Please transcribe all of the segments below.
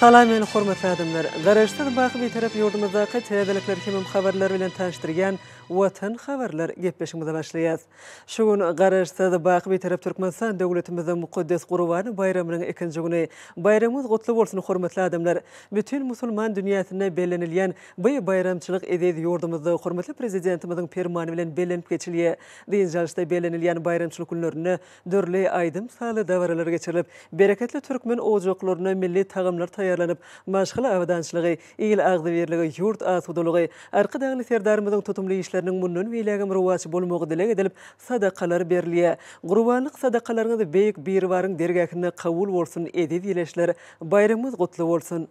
Salam ýaly hormatly adamlar. Garaşdan baýky bir taraf ýurdumyzdaky täzelikler hemem habarlar bilen taşdyrýan watan habarlar gepleşmegi başlaýar. Şu gün Garaşdan baýky bir taraf Türkmenistan döwletimizde mukaddes gurbany bayramynyň ekinji günü. Bayramyňyz gutly bolsun hormatly adamlar. Bütün musulman dünýäsine bellenilýän bu bayramçylyk edeýär ýurdumyzda hormatly prezidentimiziň permany bilen bellenip geçilýä. Diýen jalşda bellenilýän bayramçylyk günlerini dörli aýdym saly dawralar geçirilip, bereketli türkmen ojoklaryna milli tagamlar ýerlenip, maşgala awdançlygy, ýyl agdy berligi, ýurt asudulygy, arqa daglı serdarmyzyň tutumly işleriniň munnun wilege mirwasy bolmagy dilek edilip, sadakalar berliýe. Gurbanlyk sadakalaryňyz beýik bir waryň dergäkine kabul bolsun edip ýeleşler. Bayramyz gutly bolsun.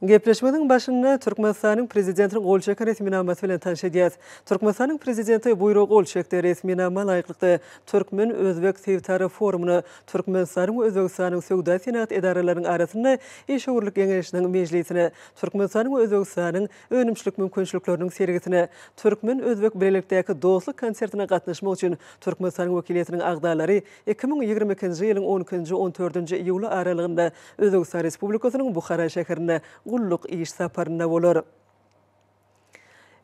Gepleşmeniň başyny Türkmenistanyň prezidentiniň gol çeken resmi namasy bilen tanşedýär. Türkmenistanyň prezidenti buyrugy Golçekde çekdi resmi nama laýyklykda Türkmen Özbek Tewtary forumuny Türkmenistanyň we Özbegistanyň sowda sanat edaralarynyň arasyny iş öwürlük geňeşiniň mejlisini Türkmenistanyň we Özbegistanyň önümçilik mümkinçiliklerini sergisini Türkmen Özbek birlikdäki dostluk konsertine gatnaşmak üçin Türkmenistan wekiliýetiniň agdalary 2022-nji ýylyň 10-njy 14 nji ýuly aralygynda Özbegistan Respublikasynyň Buhara şäherine golluk iş safarna wolar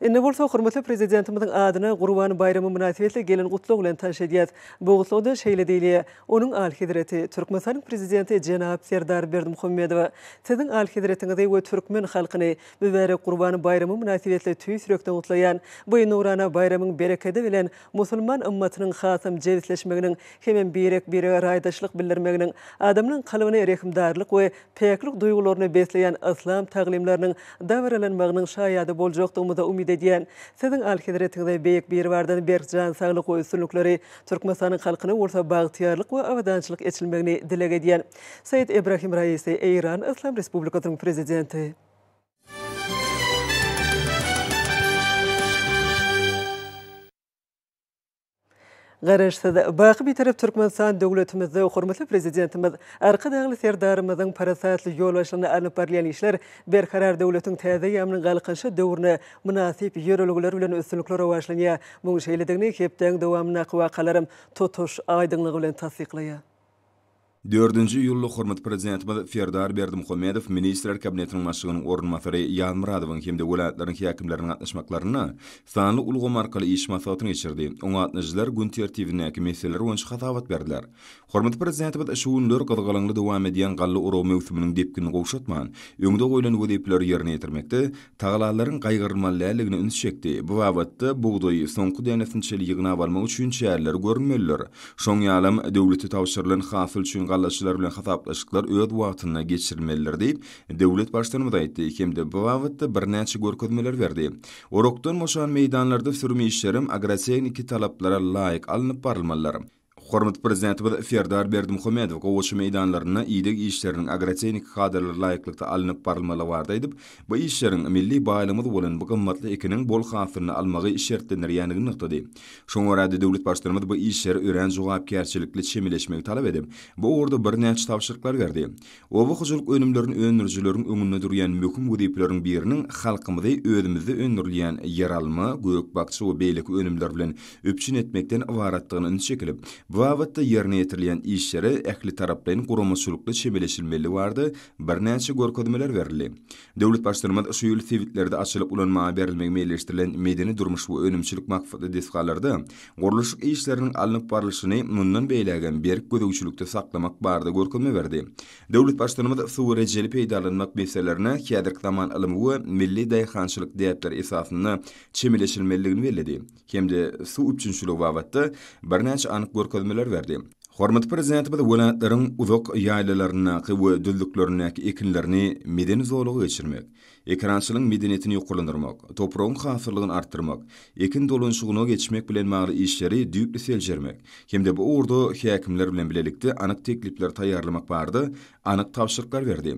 Ene bolsa hormatly prezidentimizin adyna Gurban bayramy munasibetle gelen gutlug bilen taş edýäz. Bu gutlugda şeýle diýilýär. Onuň alhidreti Türkmenistan prezidenti Jenaab Serdar Berdimuhammedow sizin alhidretiňizi we türkmen halkyny bäre Gurban bayramy munasibetle tüýs rökde gutlaýan. Bu ýnurana bayramyň berekedi bilen musulman ummatynyň hatym jewitleşmeginiň hem birek biri raýdaşlyk bildirmeginiň adamynyň galywyny rehimdarlyk we peýaklyk duýgularyny besleýän islam taglimlarynyň dawralanmagynyň şaýady boljakdygymyza umyt ýetide diýen. Sizin alhedretigde beýik bir wardan berjan saglyk we sünnükleri Türkmenistanyň halkyny bolsa bagtyarlyk we awadançylyk etilmegini dilege diýen. Said Ibrahim Raisi Eýran Islam Respublikasynyň prezidenti Garaşsa da baqı bitirip Türkmenistan döwletimizde hormatly prezidentimiz arqa daglı serdarymyzyň parasatly ýol başlanyny alyp barlyan işler bir karar döwletiň täze ýamlyň galqyşy döwrüne münasip ýörelgiler bilen üstünlükler başlanýa. Bu şeýle degni hepden dowamyna qowa qalarym tutuş aýdyňlygy bilen tasdiqlaýar. 4-nji ýyllyk hormat prezidenti Ferdar Berdimuhammedow ministrler kabinetiniň başlygynyň ornamatory Ýan Muradowyň hemde welaýatlaryň häkimleriniň atnaşmaklaryny sanly ulgam arkaly iş masatyny geçirdi. Oňa atnaşlar gün tertibindäki meseleler bolan şahadat berdiler. Hormat prezidenti bu şu günler gyzgalanly dowam edýän gallı urag mewsuminiň depkini gowşatman, öňde goýulan wedepler ýerine ýetirmekde taglalaryň gaýgyrmalylygyny üns çekdi. Bu wagtda buğday soňky dänesinçe ýygna balmak üçin çäherler görmeler. Şoň ýalam döwleti tawşyrylan hasyl üçin gallaçılar bilen xataplaşıklar öz wagtyna geçirmeliler diýip döwlet başlygyny da aýtdy. Ikimde bu wagtda bir näçe görkezmeler berdi. Orokdan meydanlarda meýdanlarda sürmeýişlerim agresiýa iki talaplara laýyk alınıp barylmalar. Hormat prezidenti bir Ferdar Berdimuhamedov gowuş meydanlaryna iýdik işleriniň agrotehnik kadrlar laýyklykda alınıp parlamala bardy diýip, bu işleriň milli baýlamyz bolan bu gymmatly ikinin bol xafirini almagy şertlenýär ýanyny nukdady. Şoňa rady döwlet başdarmady bu işleri ören jogapkärçilikli çemileşmegi talap edip, bu orda bir näçe tapşyryklar berdi. O bu hyjulyk önümlerini önürjüleriň öňünde durýan möhüm gudypleriň biriniň halkymyzy özümizde önürleýän yer alma, göwük bakçy we beýlik önümler bilen öpçün etmekden ibaratdygyny çekilip, vavatta wagtda yerine ýetirilýän işleri ähli taraplaryň guramçylykly çemeleşilmeli vardı bir näçe görkezmeler berildi. Döwlet başdurma şuýul sivitlerde açylyp ulanma berilmegi meýilleşdirilen medeni durmuş bu önümçilik maksady desgalarda, gurulyşyk işleriniň alınıp barylyşyny mundan beýlegen berk gödäwçilikde saklamak bardy görkezme verdi. Döwlet başdurma suw rejeli peydalanmak meselelerine kädirki zaman ilmi we milli daýhançylyk diýetleri esasyny çemeleşilmeliligini belledi. Hemde su üçinçiligi wagtda bir anyk bildirmeler verdi. Hormat prezidentimiz welanatlaryň uzak ýaýlalaryna we düzlüklerindäki ekinlerini medeni zorlugy geçirmek, ekrançylyň medeniýetini ýokurlandyrmak, toprağın hasyrlygyny artdyrmak, ekin dolanşygyna geçmek bilen magly işleri düýpli seljermek, hemde bu ordu häkimler bilen bilelikde anyk teklipler taýýarlamak bardy, anyk tapşyrýklar berdi.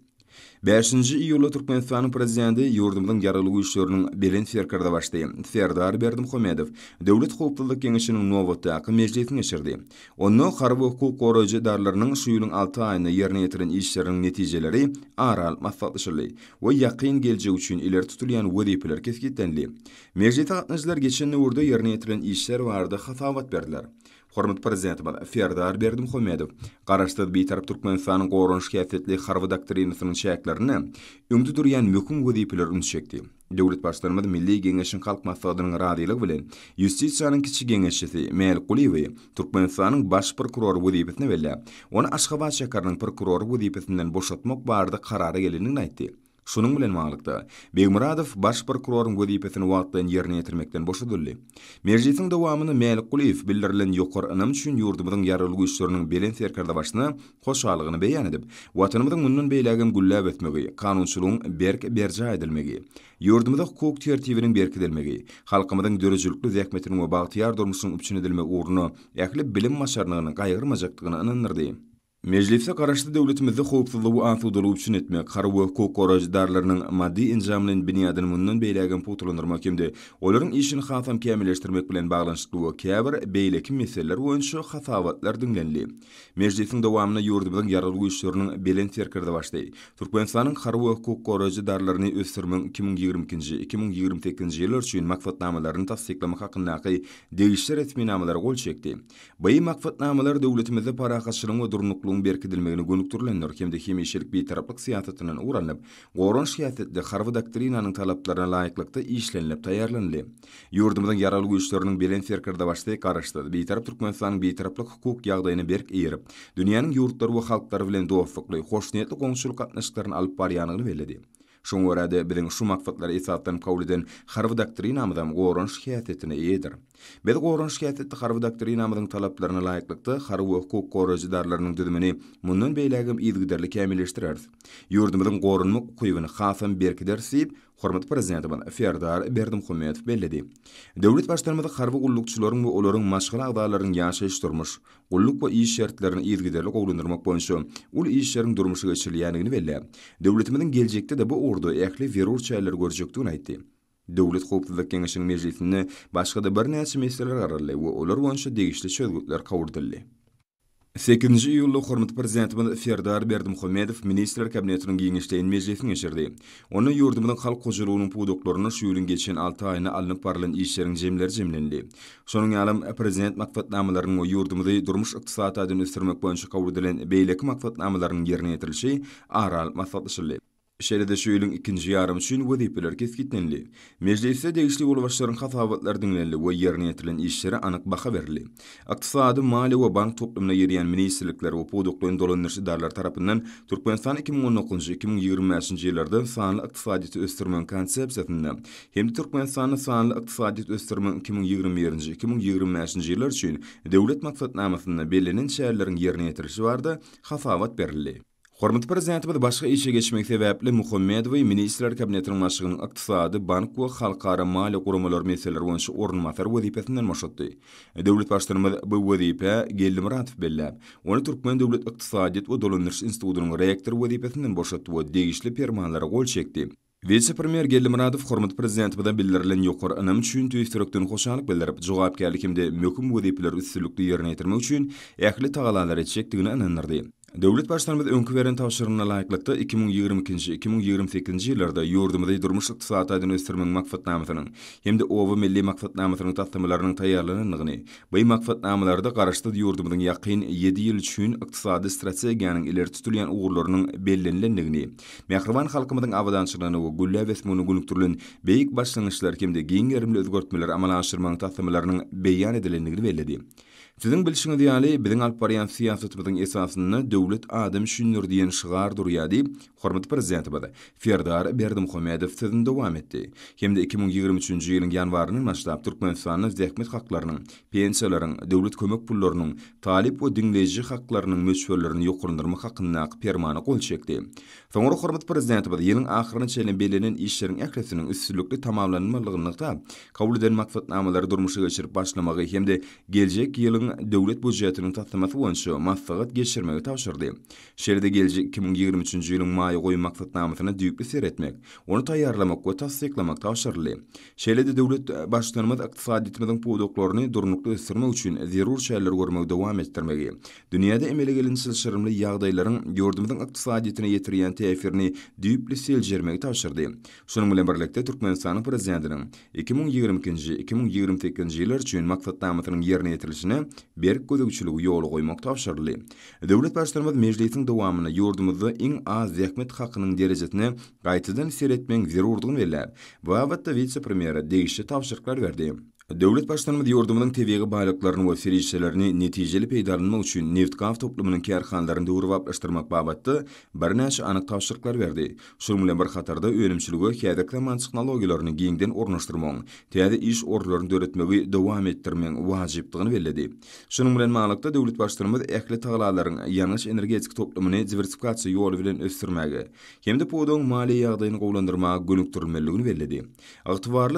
5-nji iýulda Türkmenistan prezidenti ýurdumyň garalygy işleriniň belen ferkirde başlady. Ferdar Berdimuhammedow Döwlet Howpsuzlyk Kengeşiniň nowat ýa-da mejlisini geçirdi. Onda har hukuk goraýjy darlarynyň şu ýylyň 6 aýyny ýerine ýetiren işleriniň netijeleri aral maslahatlaşdyrly we ýakyn geljek üçin iler tutulýan wadyplar keskin tanlandy. Mejlis taýdanjylar geçen ýylda ýerine ýetiren işler barada hatawat berdiler. Hormat prezidenti bana Ferdar Berdim Khomedov qarashdyr bir tarap türkmen fanyny goýrunş kiyetli doktrinasynyň şäklerini ümdi durýan möhüm gödipler çekdi. Döwlet başlygymyz Milli Gengeşin halk maslahatynyň radiýalyg bilen Justisiýanyň kiçi gengeşçisi Mel Kuliyew türkmen fanyny baş prokuror gödipetine belli. Onu Aşgabat şäherinden prokuror gödipetinden boşatmak barda karara gelenini aýtdy. Şunun bilen maglykda Begmuradow baş prokurorun gödipetini wagtdan yerine ýetirmekden boşadyldy. Merjetiň dowamyny Melik Gulyew bildirilen ýokary ynam üçin ýurdumyň ýaralygy işleriniň belen serkarda başyna hoşalygyny beýan edip, watanymyň munun beýlegim gullap etmegi, kanunçylygyň berk berja edilmegi, ýurdumyň hukuk tertibiniň berk edilmegi, halkymyň döreçülükli zähmetiniň we bagtyar durmuşynyň üçin edilme uruny, ähli bilim maşarlygynyň gaýgyrmajakdygyny ynandyrdy. Mejlisde garaşdy döwletimizde howpsuzlygy ansudulyp üçin etmek, gara hukuk gorajdarlarynyň maddi injamlaryň binýadyny mundan beýlegen putulandyrmak kimdi. olaryň işini hasam kämilleşdirmek bilen baglanşykly we käbir beýleki meseleler boýunça hasabatlar dinlenli. Mejlisiň dowamyny ýurdumyň ýaralgy işleriniň belen serkirde başlady. Türkmenistanyň gara hukuk gorajdarlaryny ösdürmek 2022-nji, 2028-nji ýyllar üçin makfatnamalaryny tasdiklemek hakyndaky degişler etmenamalar gol çekdi. Bu makfatnamalar döwletimizde paraqaçylygy durnuklu bun berkidilmegini gönüktürlendir. Kemde kemiyyishelik bi taraplik siyatatinan uğranlip, goron siyatatde xarvı daktirinanın talaplarına layiklikta iyişlenlip tayarlanli. Yurdumudan yaralı güçlerinin belen ferkarda başlayı karıştırdı. Bi tarap Turkmenistan'ın bi hukuk yağdayını berk eyirip, dünyanın yurtlar, yurtlar, yurtlar, bilen yurtlar, hoşniyetli yurtlar, yurtlar, yurtlar, yurtlar, Şoň wagtda biriň şu maksatlary esasdan kabul eden Harvard doktrinamyndan gorun şikayetetine ýetir. Bir gorun şikayetetde Harvard doktrinamynyň talaplaryna laýyklykda Harvard hukuk gorajydarlarynyň düdümini mundan beýlegim ýygdyrly kämilleşdirýär. Ýurdumyň gorunmak hukugyny hasam berkidersip, Hormat prezidenti bilen Ferdar Berdimhumetov bellidi. Döwlet başlanmady harby gullukçylaryň we olaryň maşgala agdalaryň ýaşaýyş durmuş. Gulluk we iş şertlerini ýerdigerlik oglandyrmak boýunça ul iş şertiniň durmuşy geçirilýändigini belli. Döwletimiň geljekde de bu ordu ähli verur çäller görjekdigini aýtdy. Döwlet howpsuzlyk kengeşiniň mejlisini başga da bir näçe meseleler garaly we olar boýunça degişli çözgütler kawurdyldy. 8-nji ýyly hormat bilen Ferdar Berdimuhammedow ministrler kabinetiniň giňişdeýin mejlisini geçirdi. Onuň ýurdumyň halk gojurunyň puduklaryny şu ýylyň geçen 6 aýyna alnyp barlan işleriň jemleri jemlendi. Şonuň ýalym prezident makfatnamalarynyň we ýurdumyň durmuş ykdysadyny ösdürmek boýunça kabul edilen beýleki makfatnamalarynyň ýerine ýetirilşi aral maslahatlaşyldy. Şeride şu ýylyň ikinji ýarym üçin wezipeler keskitlenli. Mejlisde degişli bolwaşlaryň hasabatlary dinlenli we ýerine ýetirilen işleri anyk baha berildi. Iqtisady, maliýe we bank toplumyna ýerýän ministrlikler we podukdan dolanýan şidarlar tarapyndan Türkmenistan 2019 2025 nji ýyllarda sanly iqtisadyýaty ösdürmek konsepsiýasyny hem Türkmenistanyň sanly iqtisadyýaty ösdürmek 2021-2025-nji ýyllar üçin dowlat maksatnamasynda belirlenen şäherleriň ýerine ýetirilişi barada hasabat berildi. Hormat prezidenti bilen başga işe geçmek sebäpli Muhammedow ministrlar kabinetiniň maşgynyň iqtisady, bank we halkara maliýe gurumlar meseleleri boýunça orun maýar wezipetinden maşgutdy. Döwlet başlygy bu wezipe gelim ratyp belli. Onu Türkmen döwlet iqtisadyýat we dolanyş institutynyň rektor wezipetinden boşatdy we degişli permanlara gol çekdi. Vice Premier Gelimradov Hormat Prezidenti bilen bildirilen ýokary anam üçin töýsürekden hoşanlyk bildirip, jogapkärlikimde möhüm wezipeler üstünlikli ýerine ýetirmek üçin ähli tagalalary çekdigini anandyrdy. devlet başlanmyz öňkü beren tapşyrmalaryna laýyklykda 2022 2028-nji ýyllarda ýurdumyzda durmuş ykdysada adyny ösdürmek makfatnamasynyň hem-de owa milli makfatnamasynyň tatlamalarynyň taýýarlanýanyny, bu makfatnamalarda garaşdy ýurdumyzyň ýakyn 7 ýyl üçin ykdysady strategiýanyň iler tutulýan ugurlarynyň bellenlenýanyny, mehriban halkymyzyň awadançylygyny we gullaw esmuny gülükdürlen beýik başlanyşlar hem-de geň gerimli özgörtmeler amala aşyrmanyň tatlamalarynyň beýan belledi. Sizin bilşini diyali, bizin alpbariyan siyasetimizin esasını devlet adım şünnür diyen şiqar duruyadi, hormat prezidenti ferdar berdim Berdi Muhammedov sizin etdi. Hemde 2023. yilin ýylyň maştab Türkmen Türkmenistanyň zekmet haklarının, pensiyalarının, döwlet kömök pullarının, talip o dinleyici haklarının, mesfelerini, yokurlarini, yokurlarini, yokurlarini, yokurlarini, Sonra hormat prezidenti bu ýylyň ahyryny çelen belenin işleriň ähliýetiniň üstünlikli tamamlanmalygyny kabul eden maksatnamalary durmuşa geçirip başlamagy hem de geljek ýylyň döwlet bujetiniň tatlamaty bolan şu maslahat geçirmegi täşirdi. Şeride geljek 2023-nji ýylyň maýy goýu maksatnamasyny düýükli etmek onu taýýarlamak we tassyklamak täşirli. Şeride döwlet başlanmaz ykdysady etmeden pudoklaryny durmuşa ösürmek üçin zerur şeýleri görmek dowam etdirmegi. Dünýäde emele gelen şeýle şerimli ýagdaýlaryň ýurdumyň ykdysady etmegi ýetirýän teýfirini düýpli seljermegi taýşyrdy. Şonuň bilen birlikde Türkmenistanyň prezidentiniň 2020-nji 2028-nji ýyllar üçin maksat ýerine ýetirilmesine berk gödükçiligi ýol goýmak taýşyrdy. Döwlet başlygymyz mejlisiň dowamyny ýurdumyzda iň az zähmet hakynyň derejesini gaýtadan seretmek zerurdygyny bellär. Bu wagtda vitse-premiera degişli taýşyrklar berdi. Devlet başlanma yordumının tevyi baylıklarını ve ferişçilerini neticeli peydarının neft Nevtgaf toplumunun kerhanlarını doğru vaplaştırmak babattı, bir neç anık tavşırıklar verdi. Şurumlu bir hatarda önümçülüğü kiyadıklı mantiknologilerini giyinden ornaştırmağın, tiyadı iş orduların dörütmeği devam ettirmeğin vaciptiğini verledi. Şurumlu malıkta devlet başlarımı da ehli tağlaların yanlış energetik toplumunu diversifikasyi yolu vilen östürmeği, hem de podoğun maliyy yağdayini kovlandırmağa gönüktürmeli gönüktürmeli gönüktürmeli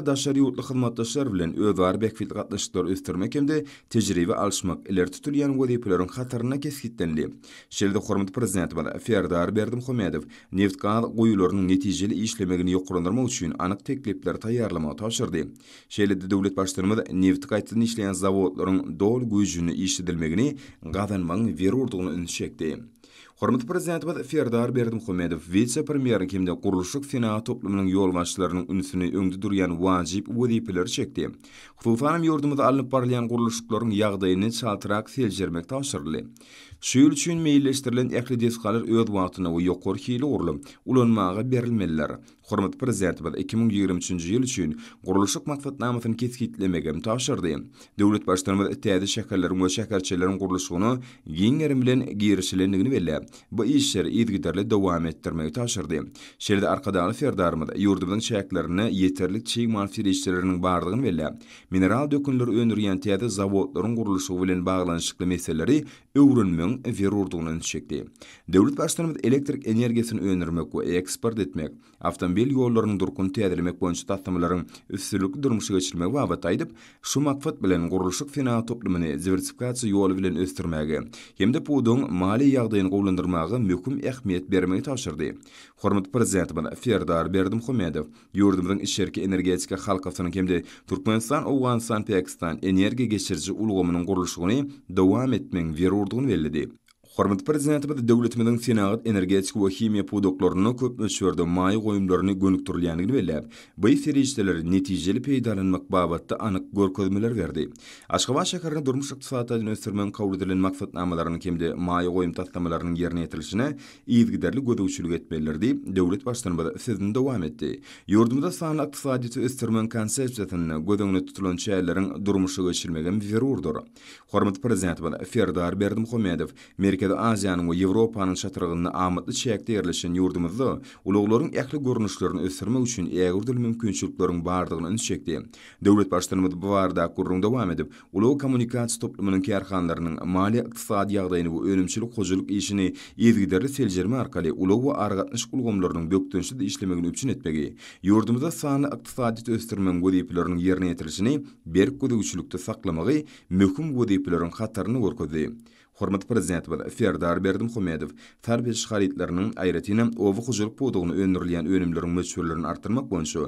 gönüktürmeli bar bekfil gatnaşyklar östürmek hem de tejribe alşmak iler tutulýan wezipleriň hatarına keskitdenli. Şelde hormat prezident bala Ferdar Berdim Hamedow neft gaz goýularynyň netijeli işlemegini ýokurlandyrmak üçin anyk teklipler taýýarlama taşyrdy. Şelde döwlet başdyrmasy neft gaýtyny işleýän zawodlaryň dol güýjüni işledilmegini gazanmagyň berurdygyny üns Hormat prezidenti Bat Ferdar Berdim Khumedov vice premier kimde quruluşuk fina toplumunun yol başçılarının ünsünü öngdü duryan vacip vudipiler çekti. Hufufanım yurdumuda alınıp parlayan quruluşukların yağdayını çaltırak seljermek taşırlı. Şuyul üçün meyilleştirilen ekli diskalar öd vatına ve yokor kiyle urlum, ulanmağa berilmeliler. Hormat prezident 2023-nji ýyl üçin gurulyşyk maksatnamasyny keskinlikle täşirdi. Döwlet başlygyny täze şäkerleriň we şäkerçileriň gurulyşygyny giňeri bilen girişilendigini belli. Bu işler ýygyrdarly dowam etdirmegi täşirdi. Şerde arkadan ferdarmy ýurdumyň şäkerlerini ýeterlik çyk manfir işleriniň bardygyny belli. Mineral dökünler öndürýän täze zawodlaryň gurulyşygy bilen baglanyşykly meseleleri öwrünmegi ferurdygyny çekdi. Döwlet başlygyny elektrik energiýasyny öndürmek we eksport etmek, awtomobil bel yollarının durkun tädirmek boýunça tatlymlaryň üstünlük durmuşy geçirmek wagt aýdyp, şu makfat bilen gurulşyk fina toplumyny diversifikasiýa ýoly bilen östürmäge, hemde bu dowun mali ýagdaýyny gowlandyrmagy möhüm ähmiýet bermegi taşyrdy. Hormat prezident bilen Ferdar Berdim Hümedow, ýurdumyň işçilik energetika halkasynyň hemde Türkmenistan, Awganistan, Pakistan energi geçirji ulgamynyň gurulşygyny dowam etmek zerurdygyny bellidi. Hormat prezidenti bu dowletimiň senagat energetik we himiýa podoklaryny köp ölçüde maýy goýumlaryny gönükdirýändigini bellep, bu ýerişdeler netijeli peýdalanmak babatda anyk görkezmeler berdi. Aşgabat şäherini durmuş ykdysady ösdürmän kabul edilen maksatnamalaryny kimde maýy goýum tatlamalarynyň ýerine ýetirilmesine ýetgiderli gödäwçilik etmeler diýip, dowlet başlygy bu sözüni dowam etdi. Ýurdumda sanat ykdysady ösdürmän konsepsiýasyny gödäwne tutulan şäherleriň durmuşy geçilmegem bir ýurdur. Hormat prezidenti bilen Ferdar Berdimuhammedow Amerikada Aziyanın we Yevropanın şatırgynyny amatly çäkde yerleşen ýurdumyzda uluglaryň ähli görnüşlerini ösürmek üçin ägirdil mümkinçiliklerini bardygyny çäkdi. Döwlet başlygymy bu barda gurrun dowam edip, Ulo kommunikasiýa toplumynyň kärhanlarynyň maliýe ykdysady ýagdaýyny we önümçilik gojulyk işini ýerlikleri seljermi arkaly ulug we argatnyş gulgamlaryň bökdünçide işlemegini üçin etmegi. Ýurdumyzda sany ykdysady ösürmegi we diplomatiýanyň ýerine ýetirilmegi berk gudugçylykda saklamagy möhüm gudugçylaryň hatarny gorkudy. Hormat prezident bilen Ferdar Berdim Humedov tarbiýe şaharitlerini aýratynam owu huzuryp bolduğunu önürlýän önümlerin möçürlerini artırmak bolsa,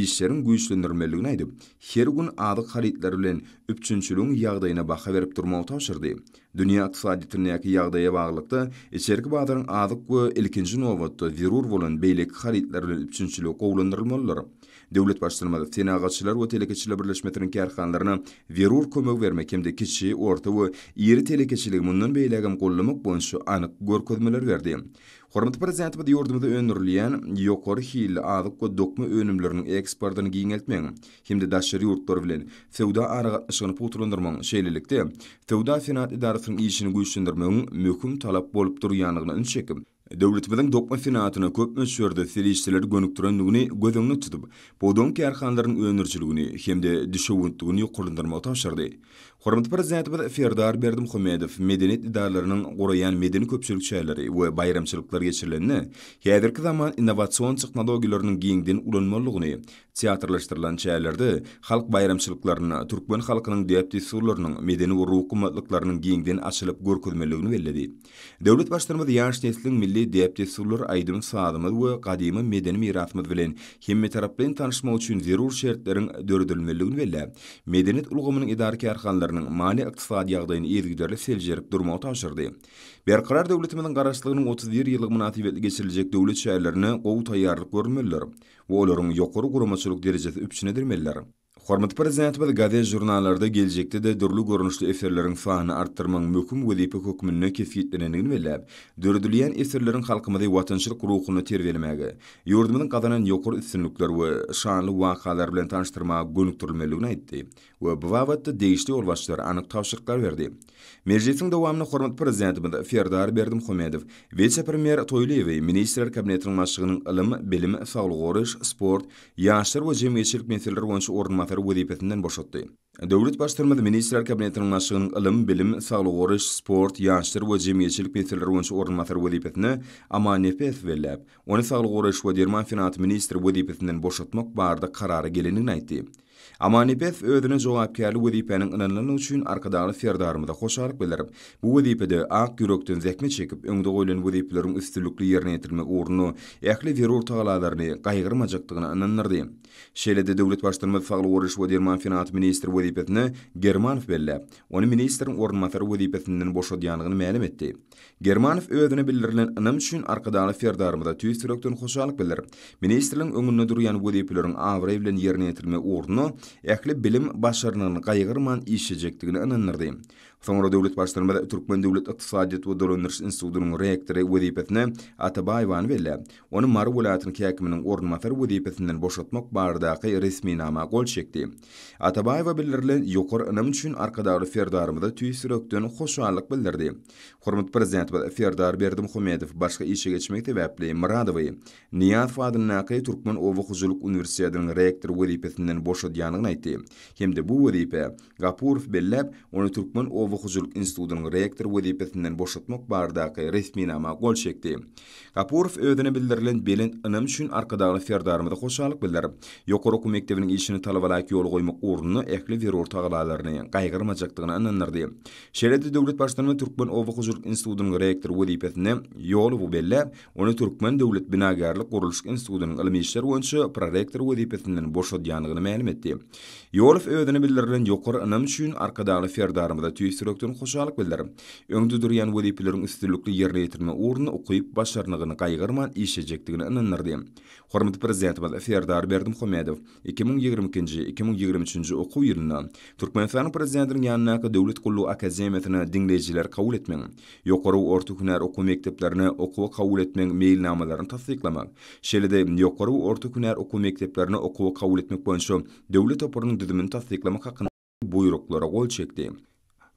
işleriň güýçlendirmeligini aýdyp, her gün adyk haritler bilen üçünçüligiň ýagdaýyna baha berip durmagy taýşyrdy. Dünya ykdysadyýetine ýa-da ýagdaýa baglykda içerki badaryň adyk we ilkinji nowatda zerur beýlik haritler bilen Döwlet başçylygynda tenagatçylar we telekeçiler birleşmetiniň kärhanlaryna verur kömek bermek kemde kiçi, orta we iri telekeçilik mundan beýlegim gollamak bolsa anyk görkezmeler berdi. Hormat prezident bu yurdumda ýokary hil adı ko dokma önümlerinin eksportını giyinletmeyen hemde daşary ýurtlar bilen fevda arağı atışını putulundurman şeylilikte fevda finat idarısının işini güçlendirmeyen mühküm talap bolup duru yanıgına ün Döwletimiziň dokma sanatyna köp möçürde silişçiler gönükdirendigini gözüňde tutup, bu donk ýarhanlaryň önürçiligini hem-de düşewuntdygyny ýokurlandyrmak tapşyrdy. Hormat prezidenti Ferdar Berdim Khomedov medeniyet idaralarynyň goraýan medeni köpçülük çaýlary we bayramçylyklar geçirilende, häzirki zaman innowasion tehnologiýalarynyň giňden ulanmalygyny, teatrlaşdyrylan çaýlarda halk bayramçylyklaryna türkmen halkynyň diýipdi surlarynyň medeni we ruhy kymatlyklarynyň giňden açylyp görkezmelerini belledi. Döwlet başlygynyň ýaş nesliň milli diýipdi surlar aýdym sadymy we gadymy medeni mirasymyz bilen hemme taraplaryň tanışmagy üçin zerur şertleriň döredilmeligini belledi. Medeniýet ulgamynyň idarakärhanlary ýurtlarynyň maliýe ykdysady ýagdaýyny ýerlerde seljerip durmagy taýşyrdy. Berkarar döwletimiň garaşlygynyň 31 ýyly münasibetli geçiriljek döwlet şäherlerini gow taýýarlyk görmeler. Bu olaryň ýokary gurmaçylyk derejesi üpçinedir meller. Hormatly prezident we gazet jurnallarda geljekde de durly görnüşli eserleriň sahyny artdyrmagy möhüm we lepe hökümini kesgitlenenigini bellep, dürdülýän eserleriň halkymyzy watanşylyk ruhuny terbiýelmäge, ýurdumyň gazanyň ýokur üstünlikleri we şanly wakalar bilen tanıştyrmagy gönüktürmeligini aýtdy. we bu wagtda değişli ýolbaşlar anyk tawşyklar berdi. Merjesiň dowamyny hormat prezidenti Ferdar Berdim Hümedow, wese premier Toýlyew we ministrler kabinetiniň maşgynyň ilim, bilim, saglyk goryş, sport, ýaşlar we jemgyýetçilik meseleleri boýunça ornamatary wezipetinden boşatdy. Döwlet başdarmady ministrler kabinetiniň maşgynyň ilim, bilim, saglyk goryş, sport, ýaşlar we jemgyýetçilik meseleleri boýunça ornamatary wezipetini amanet pes berlep, ony saglyk goryş we derman Finat ministri wezipetinden boşatmak barda karary geleniň aýtdy. Amani Beth ödüne jogap kärli wedipäniň ynanlanyny üçin arkadaşlary ferdarmyda goşaryp bilerip, bu wedipede ak gürökden zekme çekip, öňde goýulan wedipleriň üstünlikli ýerine ýetirmek ornuny, ähli wer ortaglaryny gaýgyrmajakdygyny ynanyrdy. Şeýlede döwlet başlygy maglu wuruş we derman finans ministri wedipetni Germanow belli. Onu ministrin ornatary wedipetinden boşadyanyny ma'lum etdi. Germanow ödüne bildirilen ynam üçin arkadaşlary ferdarmyda tüýsürökden goşaryp bilerip, ministrin öňünde durýan wedipleriň awrayy bilen ýerine ýetirmek ornuny әkli bilim başarının qayyıırman işəcəkdiini ınınırdayım. Sonra devlet başlarında da Türkmen devlet iktisadiyyat ve dolanırış institutunun reaktörü vizipetini Atabay Van Vella. Onu Maru Vulaatın kiyakiminin ornumatları vizipetinden boşaltmak bağırdaki resmi nama gol çekti. Atabay Van Vella yokor anam üçün arkadarı Ferdarımı da tüy sürektörünü hoşuarlık bildirdi. Hormut prezident Ferdar Berdim Khomedif başka işe geçmek de vepli Maradavay. Niyat Fadın Naki Turkman Ova Huzuluk Universiyyadın reaktörü vizipetinden boşaltmak bağırdaki resmi nama gol çekti. Hormut prezident de vepli Maradavay. Niyat Fadın Naki Turkman Ova Howe Huzuluk Institutunun rektor wezipetinden boşatmak bardaqy resmi nama gol çekdi. Gapurov özüne bildirilen belin ınım üçin arkadaşlar ferdarmyda hoşalyk bildir. Yokary okuw işini talabalaryk ýol goýmak urunyny ekli bir ortaglarlaryny gaýgyrmajakdygyny anlandyrdy. şeýle döwlet başdanyny Türkmen Howe Institutunun rektor wezipetine ýol bu belle, onu Türkmen döwlet binagarlyk guruluş institutunun ilmi işler boýunça prorektor wezipetinden boşadýanlygyny ma'lum etdi. Yolov özüne bildirilen yokary ınym üçin arkadaşlar ferdarmyda sürekten hoşalık bildirim. Öňde durýan wezipleriň üstünlükli ýerine ýetirme ugruny okuyup başarnygyny gaýgyrman işlejekdigini ýanynyrdy. Hormat prezidentimiz Ferdar Berdim Hamedow 2022-nji 2023-nji okuw ýylyna Türkmenistan prezidentiniň ýanyna ýa-da döwlet gullu akademiýasyna dinleýijiler kabul etmeň, ýokary orta hünär okuw mekteplerini okuw kabul etmeň meýilnamalaryny tasdiklamak, şeýlede ýokary orta hünär okuw mekteplerini okuw kabul etmek boýunça döwlet toporunyň düzümini tasdiklamak hakyny buyruklara gol çekdi.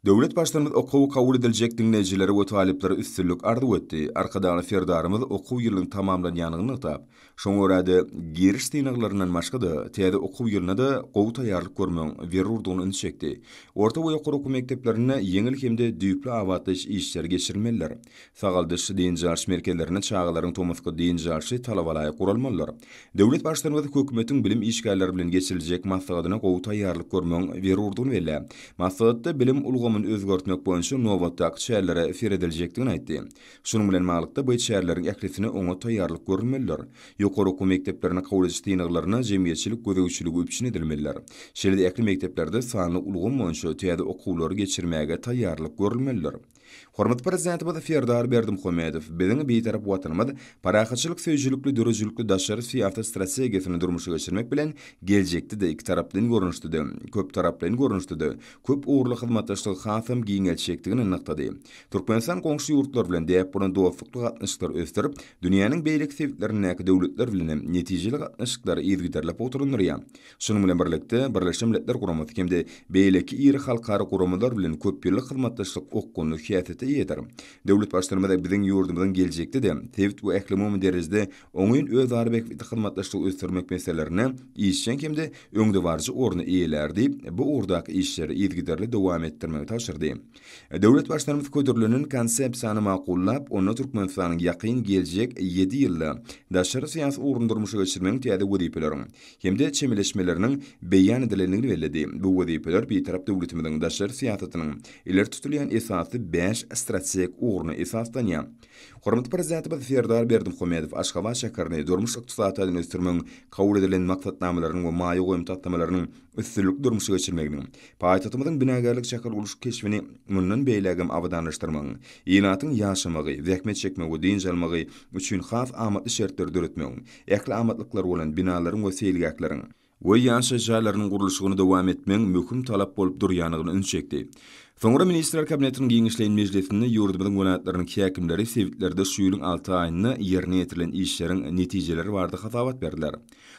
Döwlet başlanmyz okuw kabul edilecek dinleyijileri we talipleri üstünlük ardy etdi. Arkadan ferdarymyz okuw ýylyny tamamlanýanyny tap. Şoň öräde giriş dinaglarynyň başga da täze okuw ýylyna da gowy taýýarlyk görmeň berurdygyny Orta we ýokary okuw mekteplerine ýeňil hemde düýpli awatlaş işler geçirmeler. Sagalda şu jarş merkezlerine çağalaryň Tomasko diýen jarşy talabalary guralmalar. Döwlet başlanmyz hökümetiň bilim işgärleri bilen geçiriljek maslahatyna gowy taýýarlyk görmeň berurdygyny bilen. Maslahatda bilim ulgam nomun özgörtmek boyunca Novotak çerlere efir edilecektiğini aytti. Şunun bilen malıkta bu çerlerin eklifini ona tayarlık görmeliler. Yukarı oku mekteplerine kavul edici tiyinaklarına cemiyetçilik gözevçilik üpçin edilmeliler. Şelide ekli mekteplerde sağını ulgun boyunca tiyade okuları geçirmeye tayarlık görmeliler. Hormat prezidenti bada Ferdar Berdim Khomedov, bizin bir taraf vatanımız, parahatçılık sözcülüklü, dürüzcülüklü, daşarı fiyatı strategiyatını durmuşu geçirmek bilen, gelecekte de iki taraflarını görünüştüdü, köp taraflarını görünüştüdü, köp uğurlu hizmetleştik hafım giyin elçiyektiğini nıktadı. Turkmenistan konuşu yurtlar bilen, deyap bunun doğaflıklı katnışlar östürüp, dünyanın beylik sevdiklerine ki devletler bilen, neticeli katnışlıklar izgiderlep oturunur ya. Şunu bilen birlikte, Birleşim Milletler Kuramatı kemde, beylik iri halkarı kuramalar bilen, köp yıllık hizmetleştik okkunu ýetdi Döwlet başlanymy da biziň ýurdumyzyň geljekde de tewit bu ähli derizde oňyň öz we hyzmatlaşdyk ösdürmek meselelerini işçen kimde öňde warjy orny iýeler bu urdaq işleri ýetgiderli dowam etdirmegi taşyrdy. Döwlet başlanymy köderlünin konsepsiýany maqullap onu Türkmenistanyň ýaqyn geljek 7 ýylly daşary syýasy urundurmuşy geçirmegi täze wedipler. Hemde çemeleşmeleriniň beýan edilenini Bu wedipler bir tarapda döwletimiziň daşary syýasatynyň iler tutulýan esasy Ýaş strateg ugruny esaslanýar. Hormatly prezidentimiz Ferdar Berdimuhammedow Aşgabat şäherini durmuş ykdysady ýa-da kabul edilen maksatnamalaryň we maýy goýum tatlamalarynyň üstünlik durmuşa geçirmegini, paýtatymyň binägärlik şäher guruşy keşmini mundan beýlegim abadanlaşdyrmagy, ýeňatyň ýaşamagy, wekmet çekmegi we diň jalmagy üçin haf amatly şertler döretmegi, ýa amatlyklar bolan binalaryň we seýilgäkleriniň we ýaşaşjalaryň guruluşyny dowam etmegi möhüm talap bolup durýanyny ünçekdi. Hükümet ministrler Kabinetinin giňeşlenmegini we ýuridik goragçylygyň kiyakimleri häkimdäri suyulun altı şu yerine 6 aýynyň ýerine ýetirilen işleriň netijeleri hasabat berdiler.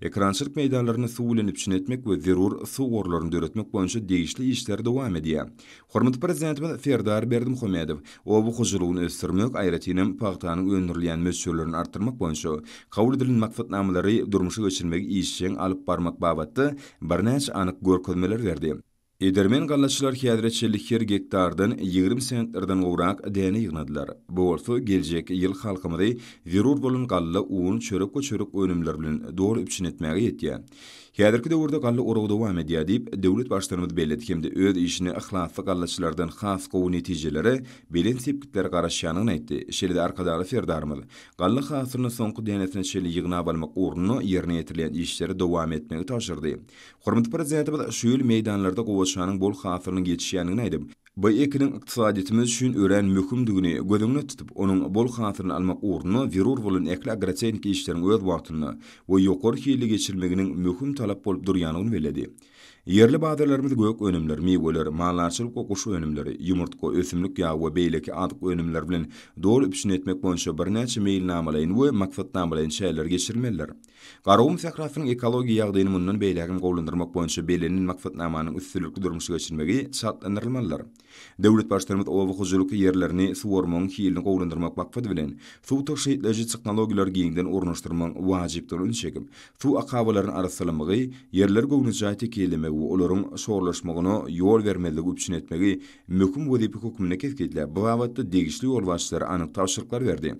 ekrançylyk su suwlanyp çyn etmek we su suwgorlaryny döretmek boýunça degişli işler dowam edýär. Hormat prezidentimiz Ferdar Berdimuhammedow o bu huzurlugyny ösdürmek aýratynyň paýtanyň öňdürilýän möçüllerini artdyrmak boýunça kabul dilin maksatnamalary durmuşu geçirmek işçiň alyp barmak babatda bir näçe anyk görkezmeler berdi. Edermen gallaçılar kiyadra çelik yer gektardan 20 sent erden uğraq deni yığnadılar. Bu bolsa geljek ýyl halkymyzy zerur bolun galla uğun çörek we çörek önümler bilen dogry üçin etmäge ýetdi. Kiyadrki de urda galla uruw dowam edýär diýip döwlet başlanymy belletdikimde öz işini ihlaslı gallaçılardan has gowy netijeleri bilen tepkitler garaşýanyň aýtdy. Şeýle-de arkadaky Galla hasyny soňky denetini şeýle ýygna bilmek urunu ýerine ýetirilen işleri dowam etmäge taşırdı. Hormatly prezidentimiz şu ýyl meýdanlarda gowy çalışanın bol xatırının geçişiyanın aydım. Bay ekinin iqtisadiyyitimiz üçün öğren mühüm dügini gözünü tutup, onun bol xatırını almaq uğruna virur volun ekle agresiyyitik işlerin öz vaatını ve yokor kiyili geçirmeginin mühüm talap bolup duryanın veledi. Yerli bazarlarımız gök önümler, miyvolar, mallarçılık kokuş önümleri, yumurtko, ösümlük yağı ve beyleki adık önümler bilen doğru üpüşün etmek boyunca bir neçin meyil namalayın ve makfat namalayın şeyler geçirmeliler. Qarovum sekrafinin ekologi yağdayını mundan beylakim kovlandırmak boyunca beylakim kovlandırmak boyunca beylakim kovlandırmak Devlet başlarımız ova vuxuculuklu yerlərini su ormanın hiyilini qoğlandırmaq bilen. vilen, su toşi etləci çıqnologilər giyindən ornaşdırmaq vacibdur Su akabaların arasalamıqı yerlər qoğnucayti keyiləməq və olorun sorlaşmaqını yor vermeli qübçin etməqi məqi məqi məqi məqi məqi məqi məqi məqi məqi anyk məqi berdi.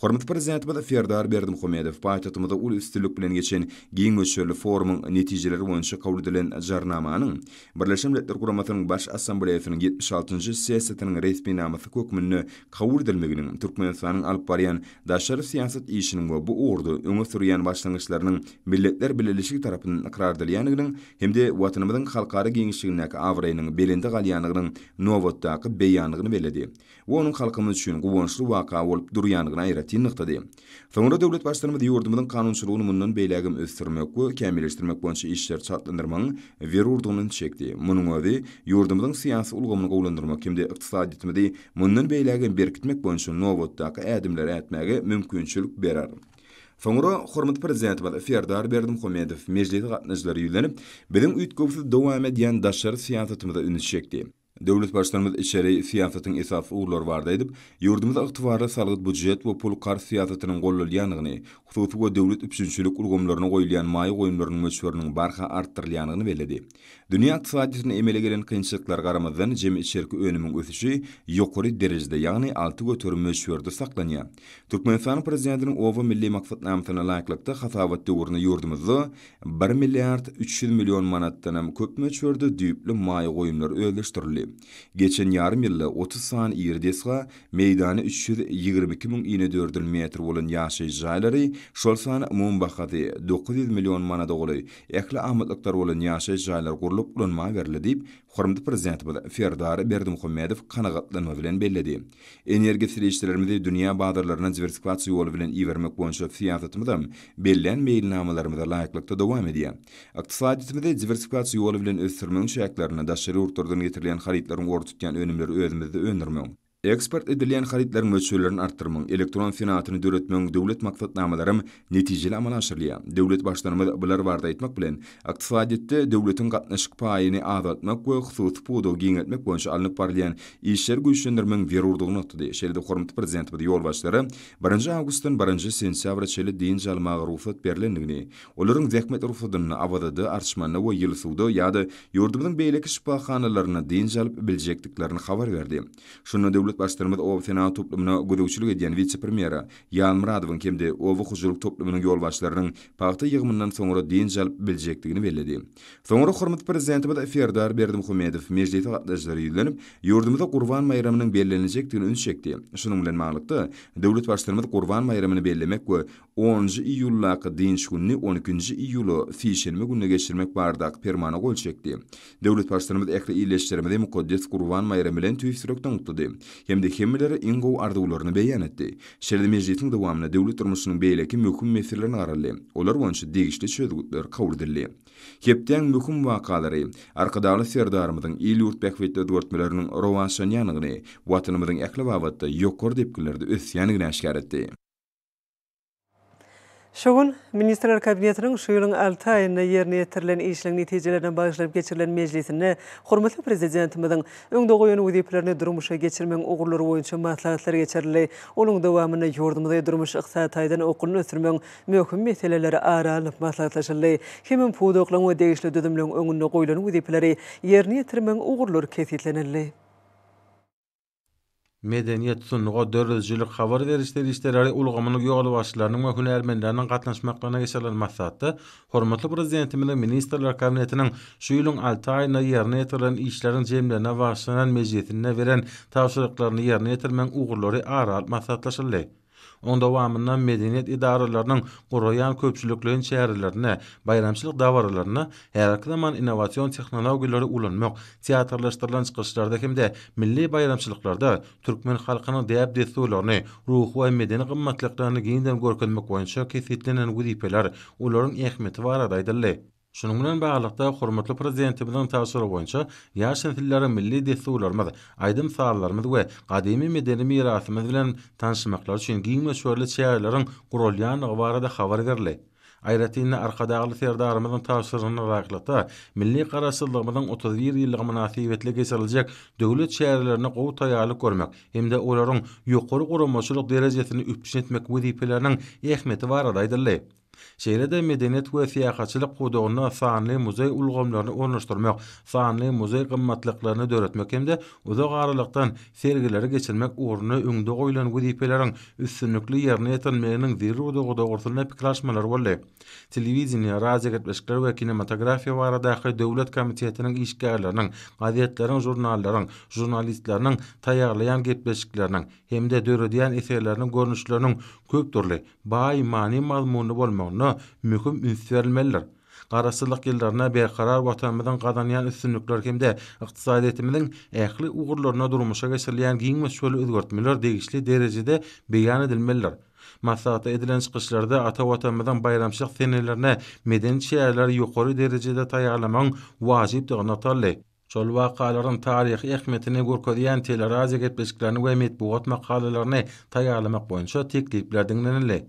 Hormat prezident bada Ferdar Berdim Khomedov paýtatymyzda ul üstünlik bilen geçen giň ölçüli forumyň netijeleri boýunça kabul edilen jarnamanyň Birleşen Milletler Guramatynyň baş assambleýasynyň 76-njy sessiýasynyň resmi namysy kökmünni kabul edilmeginiň Türkmenistanyň alyp barýan daşary siýasat işiniň we bu ordu öňe sürýän başlanyşlarynyň milletler bilelişigi tarapyndan ikrar edilýändigini hemde watanymyzyň halkary giňişligindäki awraýynyň belinde galýanlygynyň nowatdaky beýanlygyny beledi. Bu onuň halkymyz üçin gowançly waka bolup durýanlygyny aýratyn nukdady. Soňra döwlet başlanmy ýurdumyň kanunçylygyny mundan beýlegim ösdürmek we kämilleşdirmek bolan işler çatlandyrmagyň berurdugyny çekdi. Munyň öwi ýurdumyň siýasy ulgamyny gowlandyrmak de iqtisadi ýetmedi, mundan beýlegim berkitmek bolan şu nowatdaky ädimler ätmäge mümkinçilik berer. Soňra hormat prezident bolan Ferdar Berdim Komedow mejlisde gatnaşlary "Biziň üýtgöpsi dowam edýän daşary siýasatymyza Döwlet başlanmaz içeri siýasatyň esas uglary barda edip, ýurdumyz ygtybary salgyt budjet we pul kar siýasatynyň gollalýanyny, hususy we döwlet üçinçilik ulgamlaryna goýulýan maýy goýumlarynyň möçberiniň barha artdyrylýanyny beledi. Dünya iqtisadiyatyny emele gelen kynçylyklar garamazdan jemi içerki önümüň ösüşi ýokary derejede, ýagny altı götürmeş ýerde saklanýar. Türkmenistan prezidentiniň owa milli maksatnamasyna laýyklykda hasabat döwrüni ýurdumyzda 1 milliard 300 million manatdan hem köpmeş ýerde düýüpli maý goýumlar öýleşdirildi. Geçen ýarym ýylda 30 san ýerdesga meýdany 322 min ýene dördül metr bolan ýaşy jaýlary, şol saň umum bahady 900 million manat goly, ähli amatlyklar bolan ýaşy jaýlary bolup ulanma berildi dip hormat prezidenti bolan Ferdar Berdimuhammedov qanagatlanma bilen belledi. Energiya silişdirilmedi dünya bazarlaryna diversifikasiýa ýoly bilen iwermek boýunça fiýatatmadam bellen meýilnamalarymyza laýyklykda dowam edýär. Iqtisadiýatymyzda diversifikasiýa ýoly bilen ösdürmek şäklerini daşary urtdurdan getirilen xaritlaryň ortutýan önümleri özümizde Ekspert edilen haritlerin möçüllerini arttırmak, elektron finansyonu döretmek, devlet maksatnamalarım neticeli amal aşırlıya. Devlet başlanımı da bular varda etmek bilen, aktifadiyette devletin katnaşık payini azaltmak ve xsus pudo giyin etmek boyunca alınıp parlayan işler güçlendirmenin veri urduğunu atıdı. Şelide Hormati Prezident bada yol başları, 1. Augustan 1. Sensiavra çeli deyince almağa rufat Oların zekmet rufatını avadadı, arşmanı ve yılsudu ya da yurdumun beylik şüphahanalarını deyince alıp Respublik başlarımız ov fena toplumuna gudewçilik edýän vice premiera Ýan Muradowyň kimde ov huzurluk toplumynyň ýolbaşlarynyň paýta ýygmundan soňra diýen jalp biljekdigini bellädi. Soňra hormat prezidentimiz Ferdar Berdimuhammedow mejlisde gatnaşdyr ýüllenip, ýurdumyzda Qurban bayramynyň bellenijekdigini üns çekdi. Şunun bilen maglykda döwlet başlarymyz Qurban bayramyny bellemek we 10 nji iýullaky diýinç günni 12-nji iýulu fişelme gününe geçirmek bardak permana gol çekdi. Döwlet başlarymyz ekre iýleşdirmede mukaddes Qurban bayramy bilen tüýsürek hem de kemmilere ingo ardugularını beyan etdi. Şerdi meclisinin devamına devlet durmuşunun beyleki mühküm mesirlerine aralli. Olar vonşu digişli çözgütler kavurdirli. Kepten mühküm vakaları, arkadağlı serdarımızın ili urt bekvetli dörtmelerinin rovansan yanıgını, vatanımızın eklavavatta yokor depkilerde ösyanı gini aşkar etdi. Şogun, Ministerler Kabinetinin şu yılın 6 ayına yerine yetirilen işlerin neticelerine bağışlayıp geçirilen meclisinde Hormatlı Prezidentimizin ön doğu yönü ödeyplerine durmuşa geçirmen oğurları oyuncu matlağıtları geçerli, onun devamına yordumda durmuş ıqsat aydan okulun ötürmen mühküm meseleleri ara alıp matlağıtlaşırlı, kimin pudoklanı ve değişli dödümlün önünü oğurları yerine yetirmen oğurları kesitlenirli. Medeniyet sunnuga dörrüzcülük xabar verişleri işlerari ulgamını yoğalı başlarının ve hün ermenlerinin katlaşmaklarına geçerlerinin masatı, Hormatlı Prezidentimini Ministerler Kabinetinin şu yılın altı ayına yerine yatırılan işlerin cemlerine vaşlanan meclisine veren tavsiyatlarını yerine yatırmen uğurları ara alt masatlaşırlay. Onda dowamyndan medeniýet quroyan gurulýan köpçülüklüň şäherlerine bayramçylyk dawaralaryna häzirki zaman innowasion technologiýalary ulanmak, teatrlaşdyrylan çykyşlarda hemde milli bayramçylyklarda türkmen halkynyň däp destulary, ruhy we medeni gymmatlyklaryny giňden görkezmek boýunça kesitlenen wudipeler ularyň ähmiýeti barada Şunun bilen baglykda hormatly prezidentimiziň täsiri boýunça ýaşyl tillere milli desturlar mazda aýdym saýlar we gadymy medeni mirasymyz bilen tanışmaklar üçin giňme şöhretli şäherlerin gurulýan ýa-da habar berdi. Aýratyny arkadaky serdarymyzyň täsirine milli garaşsyzlygymyzyň 31 ýyllygy münasibetlige geçiriljek döwlet şäherlerini gowy taýýarlyk görmek hem de olaryň ýokary gurulmaçylyk derejesini üpjetmek wezipleriniň ähmiýeti barada Şeýlede medeniýet we syýahatçylyk gudugyna sanly muzey ulgamlaryny ornaşdyrmak, sanly muzey gymmatlyklaryny döretmek hemde uzak aralykdan sergileri geçirmek ugruny öňde goýulan gudypelerin üstünlikli ýerine ýetirmeginiň zerur gudugyda ortalyna pikirleşmeler boldy. Telewizion razygat radio we kinematografiýa barada hakyky döwlet komitetiniň işgärleriniň, gazetleriniň, jurnallaryň, jurnalistleriniň taýýarlaýan gatnaşyklarynyň hemde döredýän eserleriniň görnüşleriniň köp türli, baý mani mazmunly bolmak gelmegini mühim ünsverilmeliler. Garasılık yıllarına bir karar vatanımızın kazanayan üstünlükler hem de iktisadiyetimizin ehli uğurlarına durmuşa geçirleyen giyin meşgulü üzgörtmeler değişli derecede beyan edilmeliler. Masata edilen çıkışlarda ata vatanmadan bayramçılık senelerine meden şehirler yukarı derecede tayarlaman vacip de anlatarlı. Şol vakaların tarihi ehmetini gurkodiyen telerazi getbeşiklerini ve metbuat makalelerini tayarlamak boyunca teklifler dinlenilir.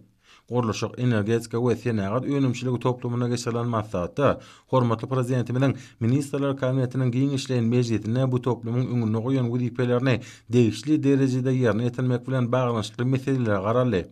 gorluşuk energetika we senagat önümçiligi toplumuna geçilen maslahatda hormatly prezidentimiň ministrlar kabinetiniň giň işleýän mejlisine bu toplumyň öňüne goýan wüdipelerini degişli derejede ýerine ýetirmek bilen baglanyşdyrylan meseleler garaly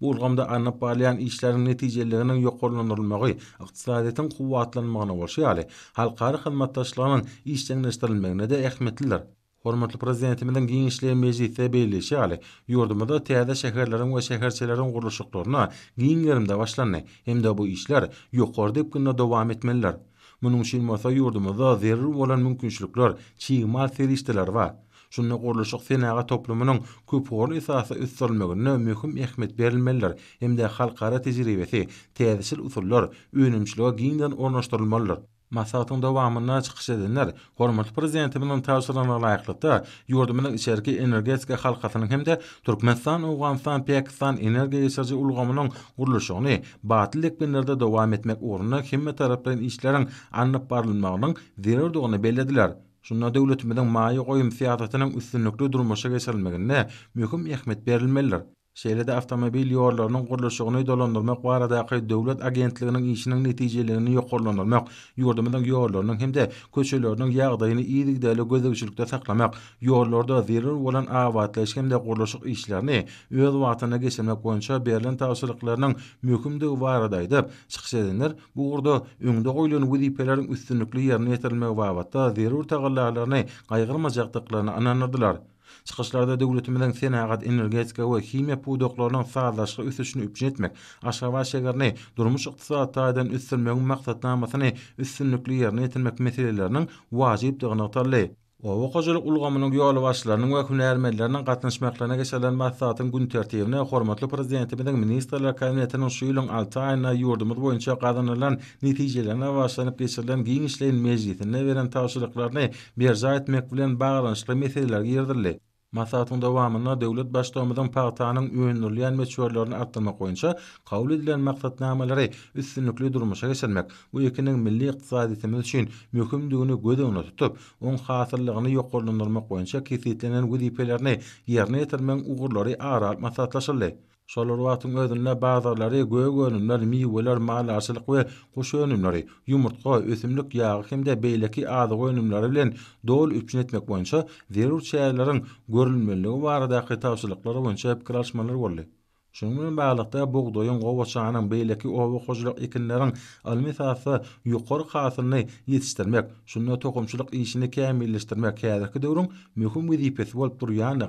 Bu ulgamda anap baliyan işlerin neticelerinin yokorlanurulmagi, iqtisadetin kuvvatlanmagana borsi yali, halkari khidmattaşlarının işlerinin işlerinin Hormatly prezidentimizden giň işleýän mejlisde belleşi ýaly, ýurdumyzda täze şäherleriň we şäherçeleriň gurulşyklaryna giň gerimde başlanýar. Hemde bu işler ýokary depgünde dowam etmeler. Munun üçin mesele ýurdumyzda zerur bolan mümkinçilikler, çiğmal serişdiler we şunda gurulşyk senaga toplumynyň köp horly esasy üstlenmegine möhüm ähmiýet berilmeler hemde halkara tejribesi täzeşil usullar önümçiligi giňden ornaşdyrylmalar. Masatın davamına çıkış edinler, Hormat Prezidentiminin tavsırına layıklıkta, yurdumunun içeriki energetika halkasının hem de Turkmenistan, Uganistan, Pekistan energi yaşarcı ulgamının kuruluşunu batilik binlerde devam etmek uğruna kimi tarafların işlerin anlap barılmağının zirir doğunu bellediler. Şunna devletimizin mayi qoyum siyasatının üstünlüklü durmuşa geçirilmeginne mühüm ehmet berilmeliler. Şehirde avtomobil yollarının qurulışını dolandırmaq və arada qeyd dövlət agentliyinin işinin nəticələrini yoxlanmaq, yurdumuzun yollarının həm də köçələrinin yağdayını iyidikdələ gözəgçilikdə saxlamaq, yollarda zərər olan avadlaş həm də qurulış işlərini öz vaxtına keçirmək boyunca Berlin təsirliklərinin mühkümdə və arada idi. Çıxış bu uğurda öngdə qoyulan vəzifələrin üstünlüklü yerinə yetirilməyə və zerur zərər təqallarlarını qayğırmacaqdıqlarını çıkışlarda döwletimizden senagat energetika we kimya pudoklarynyň sazlaşgy üsüşini üçin etmek, aşgaba şeýlerini durmuş ykdysatdan üstünmek maksatnamasyny üstünlükli ýerine ýetirmek meselelerini wajibdigini tarly. O wakajylyk ulgamynyň ýoly başlarynyň we hünärmenleriniň gatnaşmaklaryna geçilen maslahatyň gün tertibine hormatly prezidentimiziň ministrler kabinetiniň şu ýylyň 6 aýyna ýurdumyz boýunça gazanylan netijelerine başlanyp geçilen giňişleýin mejlisine beren tawşyryklaryny berja etmek bilen baglanyşly meseleler ýerdirildi. Masatın davamına devlet başlamadan partanın öğünürleyen meçhörlerini arttırma koyunca kavul edilen maksatnameleri üstünlüklü durmuşa geçirmek bu ikinin milli iktisadiyetimiz için mühkümdüğünü gödeğine tutup onun hasırlığını yokurlandırmak koyunca kesitlenen gudipelerini yerine yetirmen uğurları ağır alt masatlaşırlı. Şolar watyn özünle bazarlary göw görünler, miweler, mal arsylyk we guş önümleri, yumurtga, ösümlik yağı hem de beýleki ady önümleri bilen dol üçin etmek boýunça zerur şeýleriň görülmeligi barada hitaçylyklar boýunça pikirleşmeler boldy. Şonuň bilen baýlykda buğdoyun gowçanyň beýleki owa goşulyk ekinleriň almy sahasy ýokur hasylyny ýetirmek, şunda toqumçylyk işini kämilleşdirmek kädirki döwrüm möhüm wezipesi bolup durýan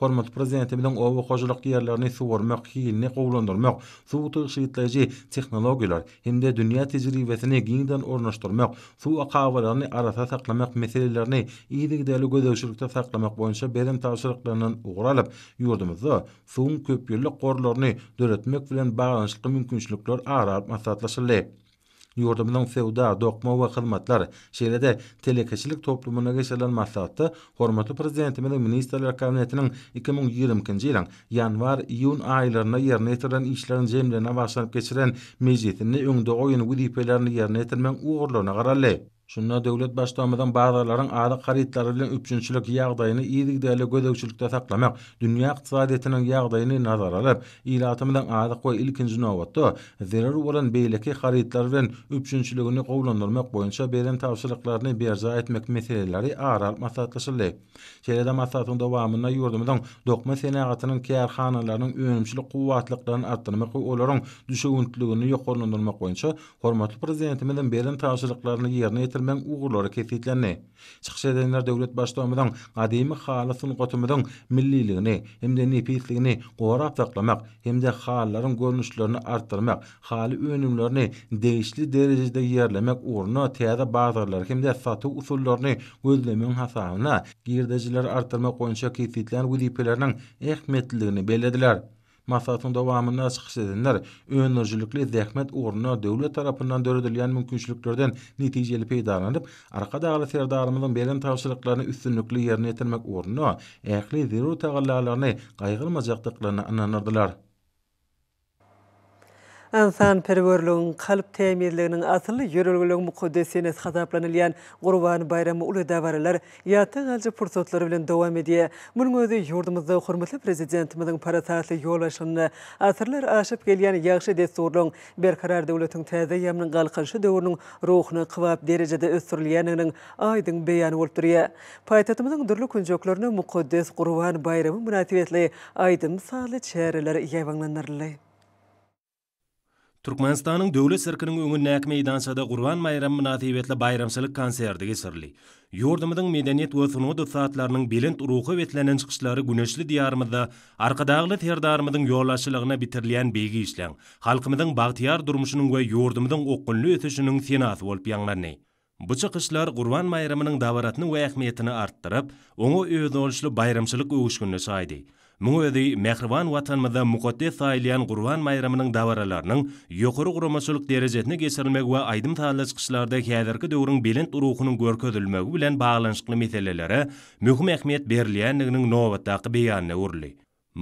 Hormat prezidenti bilen owa qojuluk yerlerini suwarmak, hiilni qowlandyrmak, suw tygyşytlaýjy tehnologiýalar hemde dünýä tejribesini giňden ornaşdyrmak, suw aqawalaryny arasa saklamak meselelerini ýigdeli gözegçilikde saklamak boýunça berim täsirliklerinden ugralyp ýurdymyzda suw köp ýyllyk gorlaryny döretmek bilen baglanyşly mümkinçilikler aralaşdyrylýar. ýordamynyň fevda, dokma wakalatlar şeýlede telekeçilik toplumyna geçirilmäsi hakynda hormatly prezidentimiz we ministrler kabinetiniň 2020-nji ýylyň janwar-i iyun aýlaryna ýerine getirilen işlerini jemleýän we geçiren meýilnamany öňde goýuň diýip bildirilen men ugrunda kararlaýy. Şunna devlet başlamadan bazılarının adı karitlarının üçüncülük ýagdaýyny iyidik deyli saklamak, dünýä ykdysadyýetiniň ýagdaýyny nazar alıp, ilatımdan goý koy ilkinci zerur zirar olan beyleki karitlarının üçüncülükünü kovlandırmak boýunça beren tavsiyelıklarını berza etmek meseleleri aral alıp masatlaşırlı. Şeride masatın devamına yurdumdan dokma senagatının kärhanalarynyň önümçülük kuvvatlıklarını arttırmak we olaryň düşüncülük düşüncülük düşüncülük düşüncülük düşüncülük düşüncülük düşüncülük düşüncülük ýetirmen ugurlary kesitlenýär. Çykyş edenler döwlet başlamadan gadymy halasyny gotumadan milliligini hem de nepisligini gorap saklamak hem de görnüşlerini artdyrmak, xali önümlerini değişli derejede ýerlemek uğruna täze bazarlar hem de satu usullaryny gözlemeň hasabyna girdejiler artdyrmak goýunça kesitlen wüdipelerini ähmetliligini bellediler. Mafsatın dowamyna ön Ünlü jülikli zähmet ornu döwlet tarapından döredilen mümkinçiliklerden netijeli peýdalanıp, arka dagy serdarymyň belen täwsihliklerini üstünlikli ýerine ýetirmek ornuny, aqli zirü tagallaryny gaýgylmazdyklygyny ananardylar. Ansan perverliğin kalp temirliğinin asıl yürürlülüğün mukuddesiyiniz hazaplanılayan Qurban Bayramı ulu davarılar yatı alcı pursotları bilen devam ediyye. Mülün özü yurdumuzda hürmetli prezidentimizin parasatlı yol aşılını asırlar aşıp geliyen yakşı desturluğun berkarar devletin tazı yamının qalqanşı devurunun ruhunu kıvap derecede östürlüyeninin aydın beyanı olup Paytatımızın kuncoklarını mukuddes Qurban Bayramı münativetli aydın Türkmenistanyň döwlet sirkiniň öňü näk meýdançada Gurban mayram münasibetli bayramçylyk konserti geçirildi. Yurdumyzyň medeniýet we sunuw dostatlarynyň bilint ruhy wetlenen çykyşlary güneşli diýarymyzda arka terdarymyzyň ýollaşylygyna bitirilýän beýgi işleň. Halkymyzyň bahtiyar durmuşynyň we yurdumyzyň okunly ötüşiniň senat bolup ýaňlanýy. Bu çykyşlar Gurban bayramynyň dawaratyny we ähmiýetini artdyryp, öňe öýdolşly bayramçylyk öwüşgünli saýdy. Müwedi Mehrwan watanmyda muqaddes aýlyan Gurban bayramynyň dawaralarynyň ýokary gurmaçylyk derejesine geçirilmek we aýdym taýlar çykyşlarda häzirki döwrüň belent uruhunyň görkezilmegi bilen baglanyşykly meselelere möhüm ähmiýet berilýändigini nowatdaky beýanyna urly.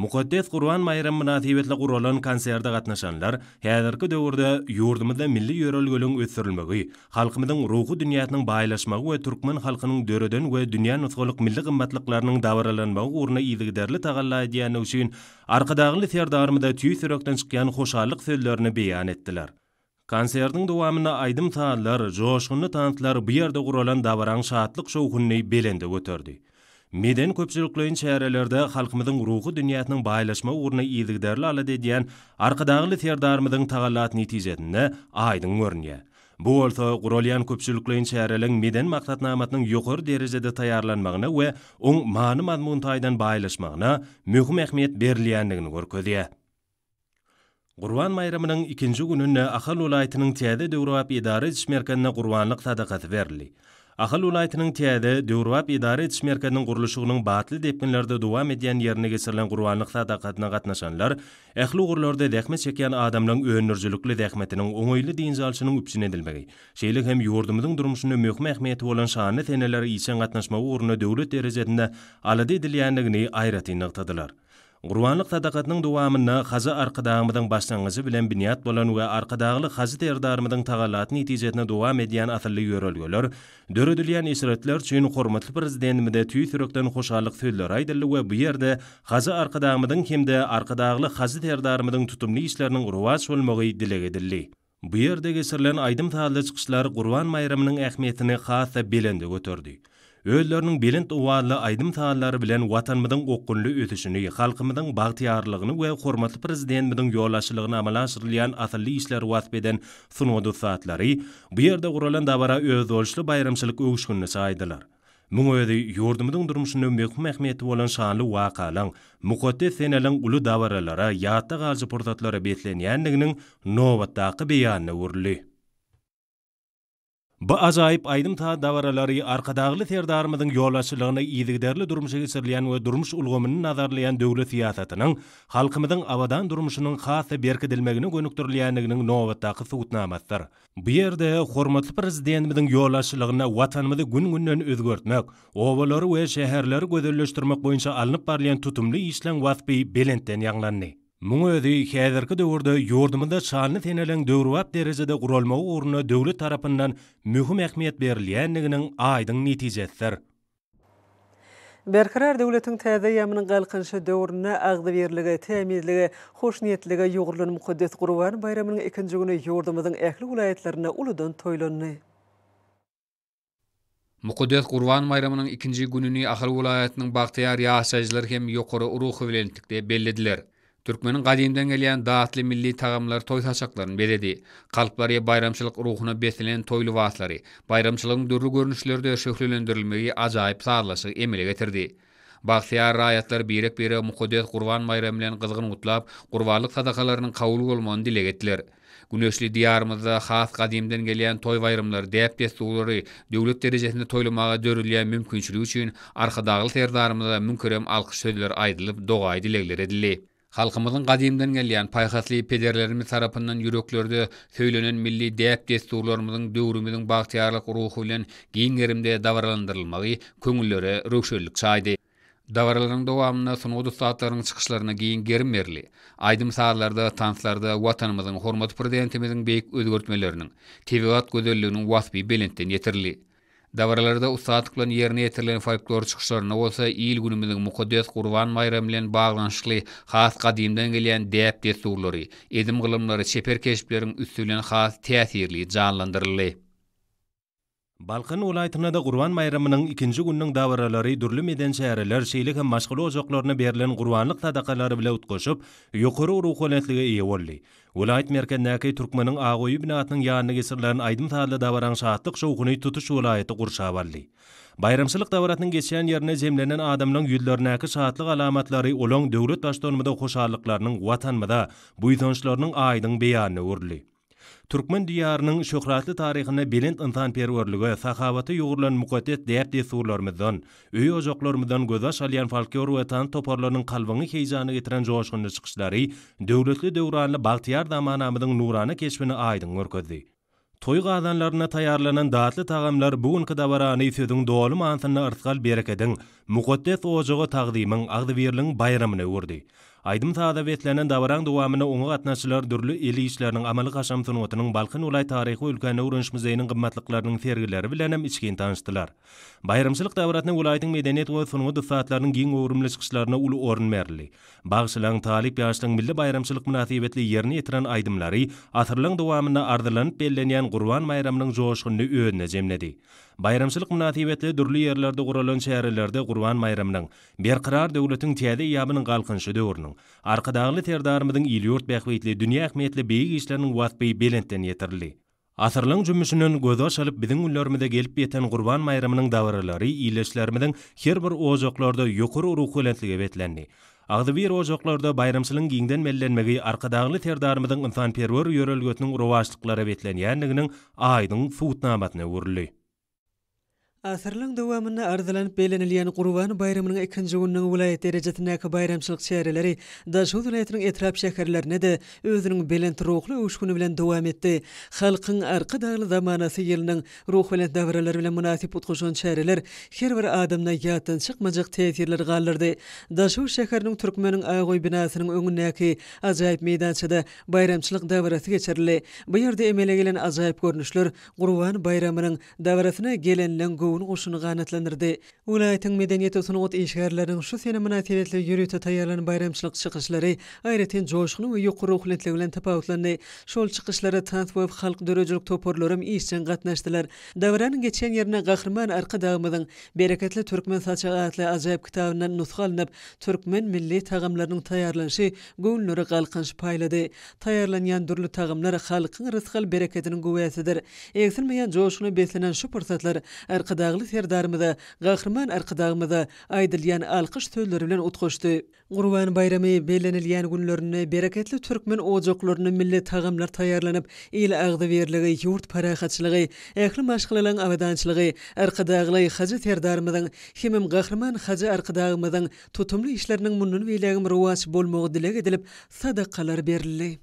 Mukaddes Qur'an Mayram münasibetle qurulan konserde gatnaşanlar, häzirki döwürde ýurdumyzda milli ýörel gölüň ösürilmegi, halkymyzyň ruhy dünýäsiniň baýlaşmagy we türkmen halkynyň döreden we dünýä nusgalyk milli gymmatlyklarynyň dawralanmagy urna ýyzyk derli tagallaý diýen üçin arkadaglı serdarmyda tüý sürekden çykýan hoşallyk söýlerini beýan etdiler. Konsertin dowamyna aýdym taýlar, joşgunly tanıtlar bu ýerde gurulan dawaraň şahatlyk şowuny belende öterdi. Meden köpçülüklüğün şehirlerde halkımızın ruhu dünyasının baylaşma urna iyiliklerle ala dediyen arkadağlı tiyerdarımızın tağallat neticesinde aydın görünüyor. Bu olsa Gurolyan köpçülüklüğün şehirlerin meden maktatnamatının yukarı derecede tayarlanmağına ve on manı mazmun taydan baylaşmağına mühüm ehmet berliyenliğini görküzeye. Gurvan mayramının ikinji gününün ahal olaytının tiyade dörü ap idari cishmerkenine gurvanlıq tadaqatı Ahal ulaýtynyň tiyade Dürwap idare etmek merkezini gurulşygynyň batly depinlerde dowam edýän ýerine geçirilen gurbanlyk sadakatyna gatnaşanlar, ähli gurlarda dähme çeken adamlaryň öwrenirjilikli dähmetiniň öňüli diýinjalçynyň üpsin edilmegi. Şeýle hem ýurdumyzyň durmuşyny möhüm ähmiýeti bolan şahany teneler ýeşen gatnaşma ugruny döwlet derejesinde alady edilýändigini aýratyny gatdylar. Gurbanlyk sadakatynyň dowamyna haza arkadaşymyň başlangyzy bilen biniýat bolan we arkadaşlyk haza derdarymyň tagallatyny netijesinde dowam edýän asyrly ýörelgeler, döredilýän isratlar üçin hormatly prezidentimde tüý sürekden hoşallyk söýler aýdyldy we bu ýerde haza arkadaşymyň hemde arkadaşlyk haza derdarymyň tutumly işleriniň rowaç bolmagy dileg edildi. Bu ýerdeki geçirilen aýdym taýdaly çykyşlar Gurban maýramynyň ähmiýetini hasa bilende götürdi. Öllörnün bilint uvarlı aydım taallari bilen vatanmıdın okunlu ötüşünü, xalqımıdın və ve hormatlı prezidentmıdın yolaşılığını amalaşırlayan atalli işler vatbeden sunodu saatleri, bu yerde uralan davara öz olşlu bayramçılık uyuşkunlu saydılar. Muňa ýa-da ýurdumyň durmuşyny möhüm ähmiýeti bolan şanly wakalaň, mukaddes senelin uly dawaralara, ýa-da galjy portatlara betlenýändigini Bu azayip aydım ta davaraları arkadağlı terdarımızın yol açılığını iyidigderli durmuşa geçirleyen ve durmuş ulgumunu nazarlayan dövlü siyasatının halkımızın avadan durmuşunun khası berk edilmeginin gönüktürleyeniginin novata kısı utnamastır. Bu yerde hormatlı prezidentimizin yol açılığına vatanımızı gün günnen özgörtmek, ovaları ve şehirleri gözelleştirmek boyunca alınıp barlayan tutumlu işlen vatbi belentten yanlanni. Muňa öýdi, häzirki döwürde ýurdumda çalyny tenelen döwrüp derejede gurulma ugruny döwlet tarapyndan möhüm ähmiýet berilýändigini aýdyň netijesidir. Berkarar döwletiň täze ýamynyň galkynşy döwrüne agdy berilige, täminlige, hoşnietlige ýurdumyň mukaddes gurulan bayramynyň ikinji güni ýurdumyň ähli welaýetlerine uludan toýlandy. Mukaddes Qurban bayramynyň ikinji gününi ähli welaýetiniň bagtyýar ýaşajylar hem ýokary uruhy bilen tikde bellediler. Türkmenin gadimden gəliyən daatli milli tagamlar toy saçaqların bededi. Qalplari e bayramçılıq ruhuna beslənən toylu vaatları, bayramçılığın dürlü görünüşlərdə şöhlüləndürülməyi acayip sağlaşıq emilə getirdi. Baxsiyar rayatlar birək birə müqədət qurvan mayramilən qızğın utlap, qurvarlıq sadaqalarının qavul qolmanı dilə getilər. Güneşli diyarımızda xas qadimdən gəliyən toy bayramlar dəyəb dəstə uları, dövlət dərəcəsində toylamağa dörülüyən mümkinçiligi üçin arxadağlı tərdarımızda münkürəm alqış sözlər aydılıb, doğa aydı ilə Halkımızın gadimden gelyen paýhasly pederlerimiz tarapyndan ýüreklerde söýlenen milli däp desturlarymyzyň döwrümiziň ruhu ruhy bilen giň ýerimde dawralandyrylmagy köňüllere rökşellik çaýdy. Davarlaryň dowamyna sunudy saatlaryň çykyşlaryna giň gerim berli. Aýdym saatlarda tanslarda watanymyzyň hormat prezidentimiziň beýik özgörtmeleriniň tebiat gözelliginiň wasby belentden ýetirli. Davralarda ustatıklan yerine etirlen folklor çıkışlarına olsa iyil günümüzün mukaddes kurvan mayramlen bağlanışlı khas kadimden gelen deyip desturları, edim kılımları çeperkeşplerin üstülen khas teatirli, canlandırlı. Balkan olaytına da Gurban bayramynyň 2 davaraları gününiň dawralary dürli meden şäherler şeýle hem maşgul ozaklaryna berilen gurbanlyk sadakalary bilen utgaşyp, ýokary ruhanetlige ýa boldy. Ulaýt merkezindäki türkmeniň agoýy binatynyň ýanyna gesirlerini aýdym taýdyly dawaran şahatlyk şowuny tutuş ulaýaty gurşawaldy. Bayramçylyk dawratynyň geçýän ýerine jemlenen adamlaryň ýüzlerindäki şahatlyk alamatlary olaň döwlet başdanymyda hoşarlyklarynyň watanmyda buýdanşlarynyň aýdyň beýany urly. Türkmen diýarynyň şöhratly taryhyny bilen insan perwerligi, sahawaty ýogurlan muqaddes derd ýetirlermizden, öý ojoqlarymyzdan gözäş alýan folklor we tan toparlarynyň kalbyny heýjany getiren jogoşgundy çykyşlary, döwletli döwranly Baltiýar damanamynyň nurany keşbini aýdyň görkezdi. Toy gazanlaryna taýýarlanan daatly taýamlar buňky dawrany ýetdiň dowly mansyny artgal berekeden, muqaddes ojogy tagdymyň agdy bayramini bayramyny Aydym taada betlenen davaran duwamyny oňa gatnaşylar dürli eli işläriniň amaly gaşam synowatynyň Balkan ulai taryhy ölkäni urunş muzeýiniň gymmatlyklarynyň ferigleri bilen hem içgin tanıştylar. Bayramçylyk daýratyny ulaiň medeniýet we synowat ussatlarynyň giň öwrümli çykyşlaryna uly oryn berildi. Bagşylan talip ýaşlyk milli bayramçylyk münasibetli ýerini ýetiren aydymlary, asyrlyň duwamyna ardylanyp bellenýän Gurban bayramynyň joşgunyny öwünde jemledi. Bayramçylyk münasibetli durly yerlerde gurulan şäherlerde Qurban bayramynyň bir qarar döwletiniň täze ýabynyň galkynşy döwrüniň arkadaky terdarmydyň ýyurt bäxwetli dünýä ähmiýetli beýik işleriniň wagtby bilenden ýetirli. Asyrlyň jümmüşinden gözä şalyp biziň ullarymyzda gelip ýeten Qurban bayramynyň dawrlary, ýyllaşlarymyň her bir ozoqlarda ýokur uruk hölentlige betlenli. Agdy bir ozoqlarda bayramçylyň giňden mellenmegi arkadaky terdarmydyň insanperwer ýörelgötiniň rowaşlyklara betlenýändigini aýdyň futnamatyna Asırlyň dowamyny arzalan belenilýän Gurban bayramynyň ikinji günüň vilayet derejesindäki bayramçylyk çäreleri Daşgöz vilayatynyň etrap şäherlerine de özüniň belen rohly öşgüni bilen dowam etdi. Halkyň arky daýly zamanasy ýylynyň ruh bilen döwürler bilen munasip utguşan çäreler her bir adamna ýatyn çykmajak täsirler galdyrdy. Daşgöz şäheriniň türkmeniň aýgoy binasynyň öňündäki ajaýyp meýdançada bayramçylyk döwresi geçirildi. Bu ýerde emele gelen ajaýyp görnüşler Gurban bayramynyň döwresine gelenlen gowun goşuny ganatlandyrdy. Ulaýatyň medeniýet we ot işgärleriniň şu sene münasibetli ýürütä taýýarlanan bayramçylyk çykyşlary aýratyn joşgyny we ýokary ruhlantlyk bilen tapawutlandy. Şol çykyşlara transport halk döreçlik toparlarym hem işçiň gatnaşdylar. Dawranyň geçen ýerine gahrman arka dağmyň berekatly türkmen saçagatly ajaýyp kitabynyň nusgalanyp türkmen milli tagamlarynyň taýýarlanyşy gowunlary galkynç paýlady. Taýýarlanýan dürli tagamlar halkyň rysgal berekatynyň gowyasydyr. Eksilmeýän joşgyny beslenen şu pursatlar arka Qırdağlı ferdarımıza, Qaqırman arqıdağımıza aydırlayan alqış tölleri bilen utqoştu. Gurban bayramy belenilyen günlörünü, berakatli türkmen ojoklaryny milli tagamlar taýýarlanyp, il ağdı verilagı, yurt paraqatçılığı, əkli maşqlılan avadançılığı, arqıdağlı xacı ferdarımıza, himim Qaqırman xacı arqıdağımıza, tutumlu işleriniň MUNNUN münün münün bolmagy münün edilip, münün berildi.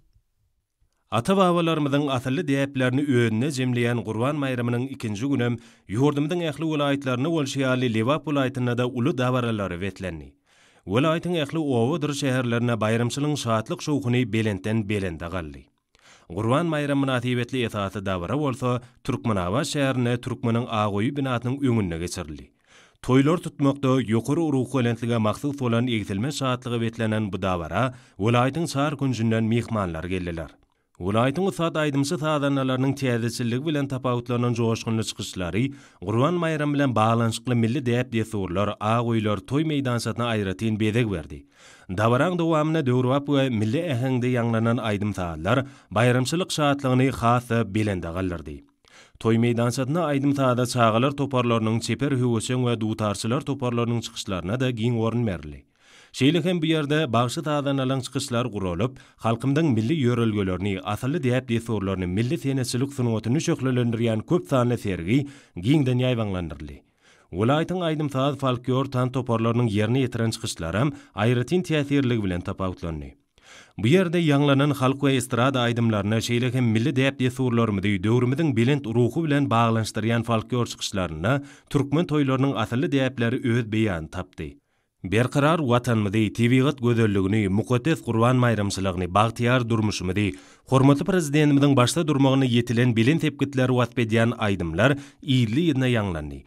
Ata babalarymyzyň asly diýeplerini öwünne jemleýän Gurban maýramynyň ikinji günüm ýurdumyň ähli welaýetlerini bolşyaly levap aýtynda da uly davaraları wetlenýär. Welaýetiň ähli owa dur şäherlerine bayramçylyk şatlyk şowuny belenden belende galdy. Gurban maýramy münasibetli ýetasy dawra bolsa, Türkmenawa şäherine Türkmeniň agoyy binatynyň öňünde geçirildi. Toylar tutmakda yukarı uruq olentlilgə maqsıl bolan egzilmə saatlıqı bu davara, olaydın saar kuncundan mihmanlar gəllilər. Ulaýtyň usat aýdymsy taýdanalarynyň täzeçilik bilen tapawutlanan joşgunly çykyşlary, Gurban bayramy bilen baglanşykly milli däp diýeşler, agoýlar toy meýdansatyna aýratyn bedeg berdi. Dawaraň dowamyna döwrap we milli ähengde ýanglanan aýdym taýlar bayramçylyk şahatlygyny hasa bilende Toy meydansatına aýdym taýda çağalar toparlarının çeper hüvüsün we duutarsılar toparlarının çykyşlaryna da giň oran Şeýle hem bu ýerde bagşy taýdan alan çykyşlar gurulup, halkymyň milli ýörelgelerini, asly diýip sorlaryny milli senesçilik synowatyny şöhlelendirýän köp sanly sergi giň dünýä ýaýlandyrly. Wulaýtyň aýdym taýdan folklor tan toparlarynyň ýerine ýetiren çykyşlar hem aýratyn täsirlik bilen tapawutlandy. Bu ýerde ýanglanan halk we estrada aýdymlaryny şeýle hem milli diýip sorlaryny diýip döwrümiň bilen ruhy bilen baglanşdyrýan folklor çykyşlaryna türkmen toýlarynyň asly diýipleri öz beýan tapdy. Bir qarar watanmydy TVgat gödelligini muqaddes Qurban bayramçylygyny bagtiyar durmuşymydy. Hormatly prezidentimiziň başda durmagyny ýetilen bilen tepkitler we atpedian aydymlar iýerli ýerine ýanglandy.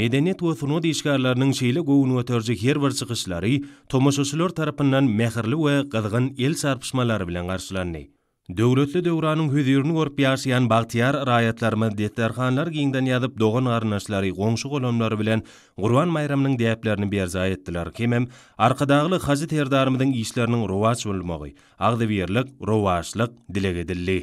Medeniýet we sunuwdy işgärläriniň şeýle gowunyp öterjek her bir çykyşlary tomoşçylar tarapyndan mehirli we gadgan el sarpışmalary bilen garşylandy. Döwletli döwranyň hüzürini görüp ýaşaýan bagtiýar raýatlar medetler hanlar giňden ýazyp dogan garnaşlary goňşy golamlar bilen Gurban bayramynyň diýaplaryny berzaý etdiler. Kimem arkadaşly Hazy Terdarymyň işleriniň rowaç bolmagy, agdyberlik, rowaçlyk dilegedilli.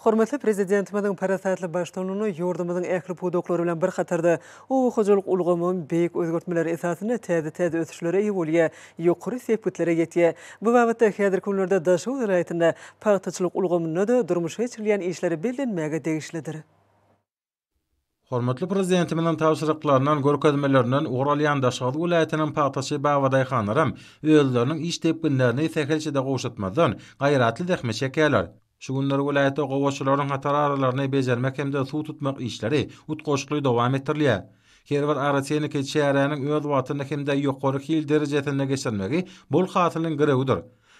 Hormatly Prezidentimanyň Parasatly Başlygynyň ýordumynyň ähli wekilleri bilen bir hatarda, o gojoluk ulgymyň beýik özgertmeler esasyna täze-täze ösüşlere ýetýäni, ýokary sebäplerä ýetýäni, bu wagtda häzirki kunlarda daş hukuk laýynnda paxta da ulgymynyň durmuş wezirliýän işleri bilen maga degişlidir. Hormatly Prezidentimanyň täwirleriňden, talabyndan gorag örmelerniň uýragynda daş hukuk ýolatlynyň paýtaçy baýdyxanrym, öýlderiniň iş täpkinlerini täzelçide goşutmadan, gayratly däkme çekeler. Şu günler vilayeti qovaçlaryň ataralaryny bejermek hem suw tutmak işleri ut dowam etdirilýär. Kerwer Araçyny keçäräniň öz watanyna hem de ýokary hil derejesine geçirmegi bol hatynyň gerewidir.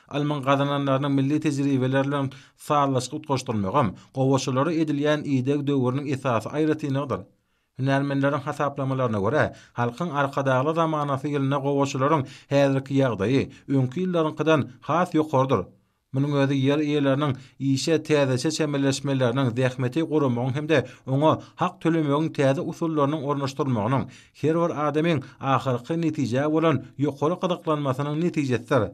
Alman gadananlaryň milli tejribelerle saallaşyp ut goşdurmagam qovaçlary edilýän ideg döwürniň esasy aýratynyňdyr. Ermenlaryň hasaplamalaryna görä, halkyň arkadaly zamanasy ýylyna qowuşularyň häzirki ýagdaýy, öňki ýyllaryň has yokordur. Munun öýdi ýer ýerlarning işe täzeçe çämelleşmelerini zähmeti gurumyň hemde oňa haq tölemegiň täze usullarynyň ornaşdyrmagynyň her bir adamyň ahirki netije bolan ýokary gadaklanmasynyň netijetleri.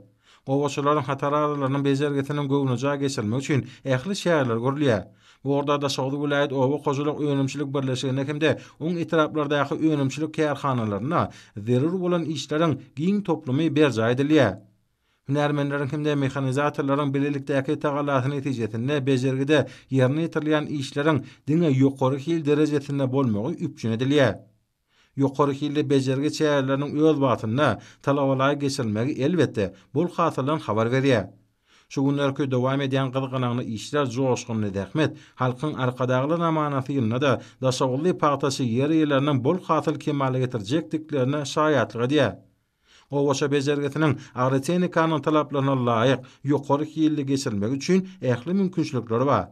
Gowşularyň hataralarynyň bejergetini gowunja geçirmek üçin ähli şäherler gurulýar. Bu orda da Sogdu Vilayet Owa Qozuluk Öynümçilik Birleşikine kimde on itiraplardaki öynümçilik kearxanalarına zirur olan işlerin giyin toplumi berzai diliyye. Hünermenlerin hem de mekanizatorların birlikteki tağalatı neticesinde becergide yerine yitirilen işlerin dine yukarı hil derecesinde bolmogu üpçün ediliye. Yukarı hilli becergi çeyerlerinin öz batında talavalağı geçirilmeyi elbette bu hatırlan haber veriye. Şu günler köy devam ediyen gılgınanlı işler zoğuşkun nedekmet, halkın arkadağlı namanası yılına da daşağullu partası yeri yerlerinin bol hatıl kemali getirecek diklerine şayiatlıgı Ow başa bejergiýetiň agrotehnika talaplanan laýyk ýokary hilli geçirmek üçin ähli mümkinçilikler bar.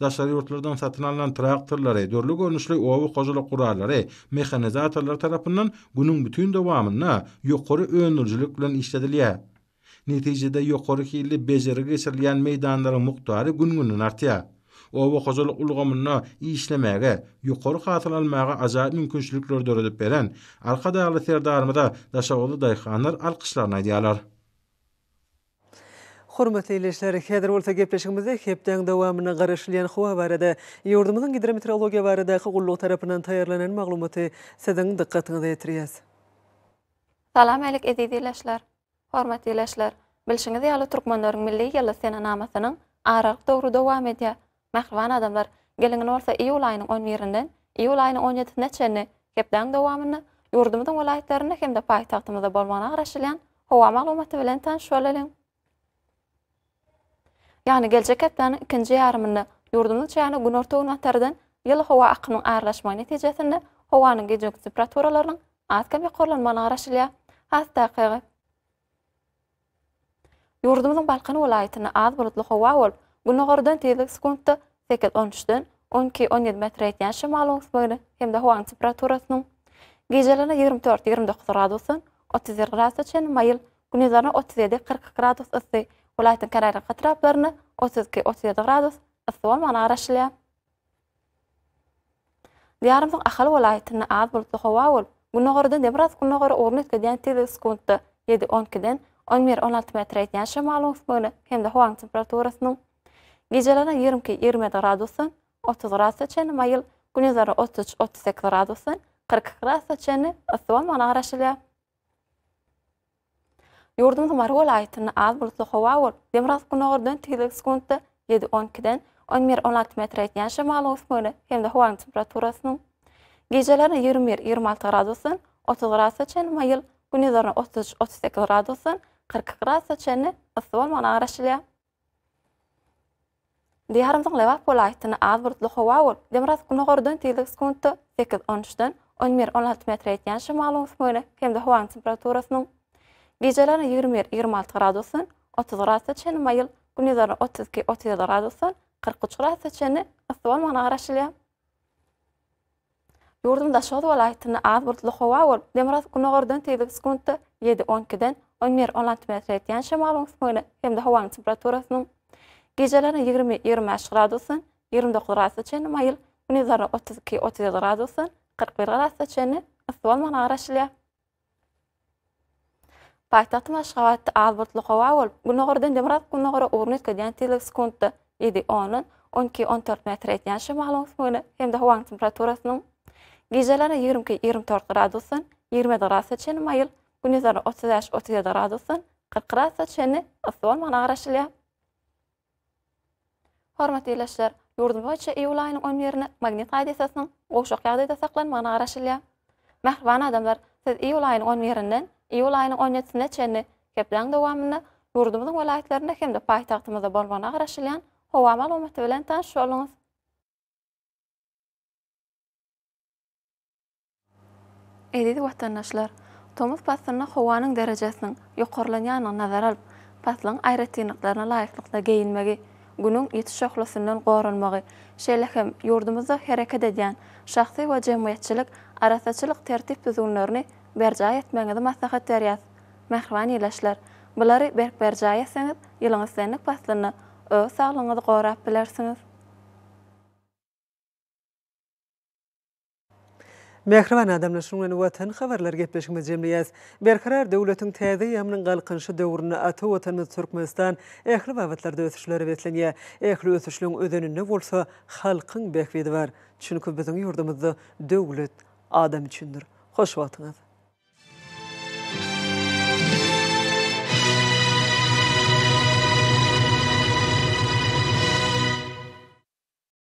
daşary yurtlardan satın alınan traktorlar, edirlik önüşlik uwy gojalar gurulardy. Mekhanizatorlar tarapyndan günüň bütün dowamyny ýokary önürçilik bilen işledilýä. Netijede ýokary hilli bejerilýän meýdanlary mukdary gün-gün artýar. o bu hozuluk ulgamyna işlemäge, ýokary hatyr almaga azat mümkinçilikler döredip beren, arka daýaly serdarmyda daşawly daýxanlar alqışlaryna diýerler. Hormatly eleşler, häzir bolsa gepleşigimizde hepden dowamyny garaşylan howa barada, ýurdumyzyň hidrometrologiýa barada hukuk tarapynyň taýýarlanan maglumaty sizden diqqatyňyzy ýetiriýäs. Salam alek edidiläşler. Hormatly eleşler, bilşiňizi ýaly türkmenleriň milli ýala sena namasynyň Araq doğru dowam edýär. Mahrvan adamlar gelin olsa iyul ayının 11-inden iyul ayının 17-ine çenni hepden dowamyny ýurdumyzyň welaýetlerinde hem de paýtagtymyzda bolmagyna garaşylan howa maglumaty bilen tanışýalalyň. Ýani geljek hepden 2-nji ýarymyny ýurdumyz çaýany gün ortagyň atardan ýyl howa akynyň aralaşmagy netijesinde howanyň gejek temperaturalarynyň az kem ýokarlanmagyna garaşylýa. Hatda Yurdumuzun Balkan welaýatyny az bulutly howa bolup, Bunu gordan tezlik sekundda sekel 13 12-17 metr etniyan şimal oğuz böyli, hem də huan temperaturasının. 24-29 radusun, 30-30 radusun, çən mayıl 37-40 gradus ısı, ulayitin kararlıq atıraplarını 32-37 radus ısı o mana araşiliya. Diyarımızın axal ulayitinə ağız bulub da xoğa ol. demraz günü gori uğrun tezlik sekundda 7 12 11-16 metr etniyan şimal oğuz böyli, hem də huan temperaturasının. Gecelerine 22-20 gradusun, 30 gradusun çeyni, mayıl 33-38 40°C 40 gradusun çeyni, ıstıvan bana araşıla. Yurdumuzun var gul az bulutlu xova gul, demraz gul ordun, dün skunti 7-12-den, 11-16 metre et yanşı malı hemde hem de huvan temperaturasının. Gecelerine 21-26 gradusun, 30 gradusun mayıl 33-38 40°C 40 gradusun çeyni, ıstıvan Di haramzang lewa pola aytana az burutlu xowa wul. Demraz kuna gordun tildig skuntu fekiz onchdun, onmir onlalt metre et yansha maalung smuyna kemda huwaan temperaturas nun. Di jelana yirmir yirmalt gradusun, otuz rata chen mayil, gunizara otuzki otuzki radusun, qarqqqq rata chen mazwaan maana arashilya. Yurdum da az burutlu xowa wul. Demraz kuna gordun tildig skuntu yedi onkidun, onmir onlalt metre et yansha maalung huwaan nun. Gecelerine 20-25 gradusun, 29 gradusun çeyni mayıl, bunu zara 32-37 gradusun, 41 gradusun çeyni, ısı olmağına araşılıya. Paytahtım aşkavatı az bortlu qova ol, bu noğurdan demirat bu noğura uğurnitka diyan tiylik skundu 12-14 metre etiyan şey mahalong smoyna, hem de huang temperaturasının. Gecelerine 22-24 gradusun, 20 gradusun çeyni mayıl, bunu zara 33-37 gradusun, 40 gradusun çeyni, ısı olmağına araşılıya. Hormatly ýaşlar, ýurdum boýunça iýul aýynyň 10 ýerine magnit gaýdasasyň ýagdaýda saklanmagyna garaşylýa. Mehrwan adamlar, siz iýul aýynyň 10 ýerinden iýul aýynyň çenli kepleň dowamyny ýurdumyň welaýatlarynda hem-de paýtagtymyzda bolmagyna garaşylýan howa maglumaty bilen tanış bolunuz. Edit watanaşlar, Tomus Pastorna howanyň derejesiniň ýokarlanýanyna nazar alyp, Pastorlaryň aýratynyklaryna laýyklykda geýinmegi gunun yetiş şaxlasından qğrunmaı. Şəlləkəm yourdumuza hərəkə edən şaxsi va cəmmuyətçilik arasaçılıq tertib tüzünlörünü bərca etməngədə masaxat təryat. Məxvan iləşlər. Bları bərk bərcaya sənib yılanı sənlik paslını ö sağlanadı qğrap bilərsiniz. Mehriban adamlar şunu we tan xabarlar gepleşmez jemliyas. Berqarar döwletin täze ýamynyň galqynşy döwrüne aty watan Türkmenistan ähli wawatlarda ösüşleri beslenýä. Ähli ösüşliň özünini bolsa halkyň bekwedi bar. Çünki biziň ýurdumyzda döwlet adam üçindir. Hoş wagtlar.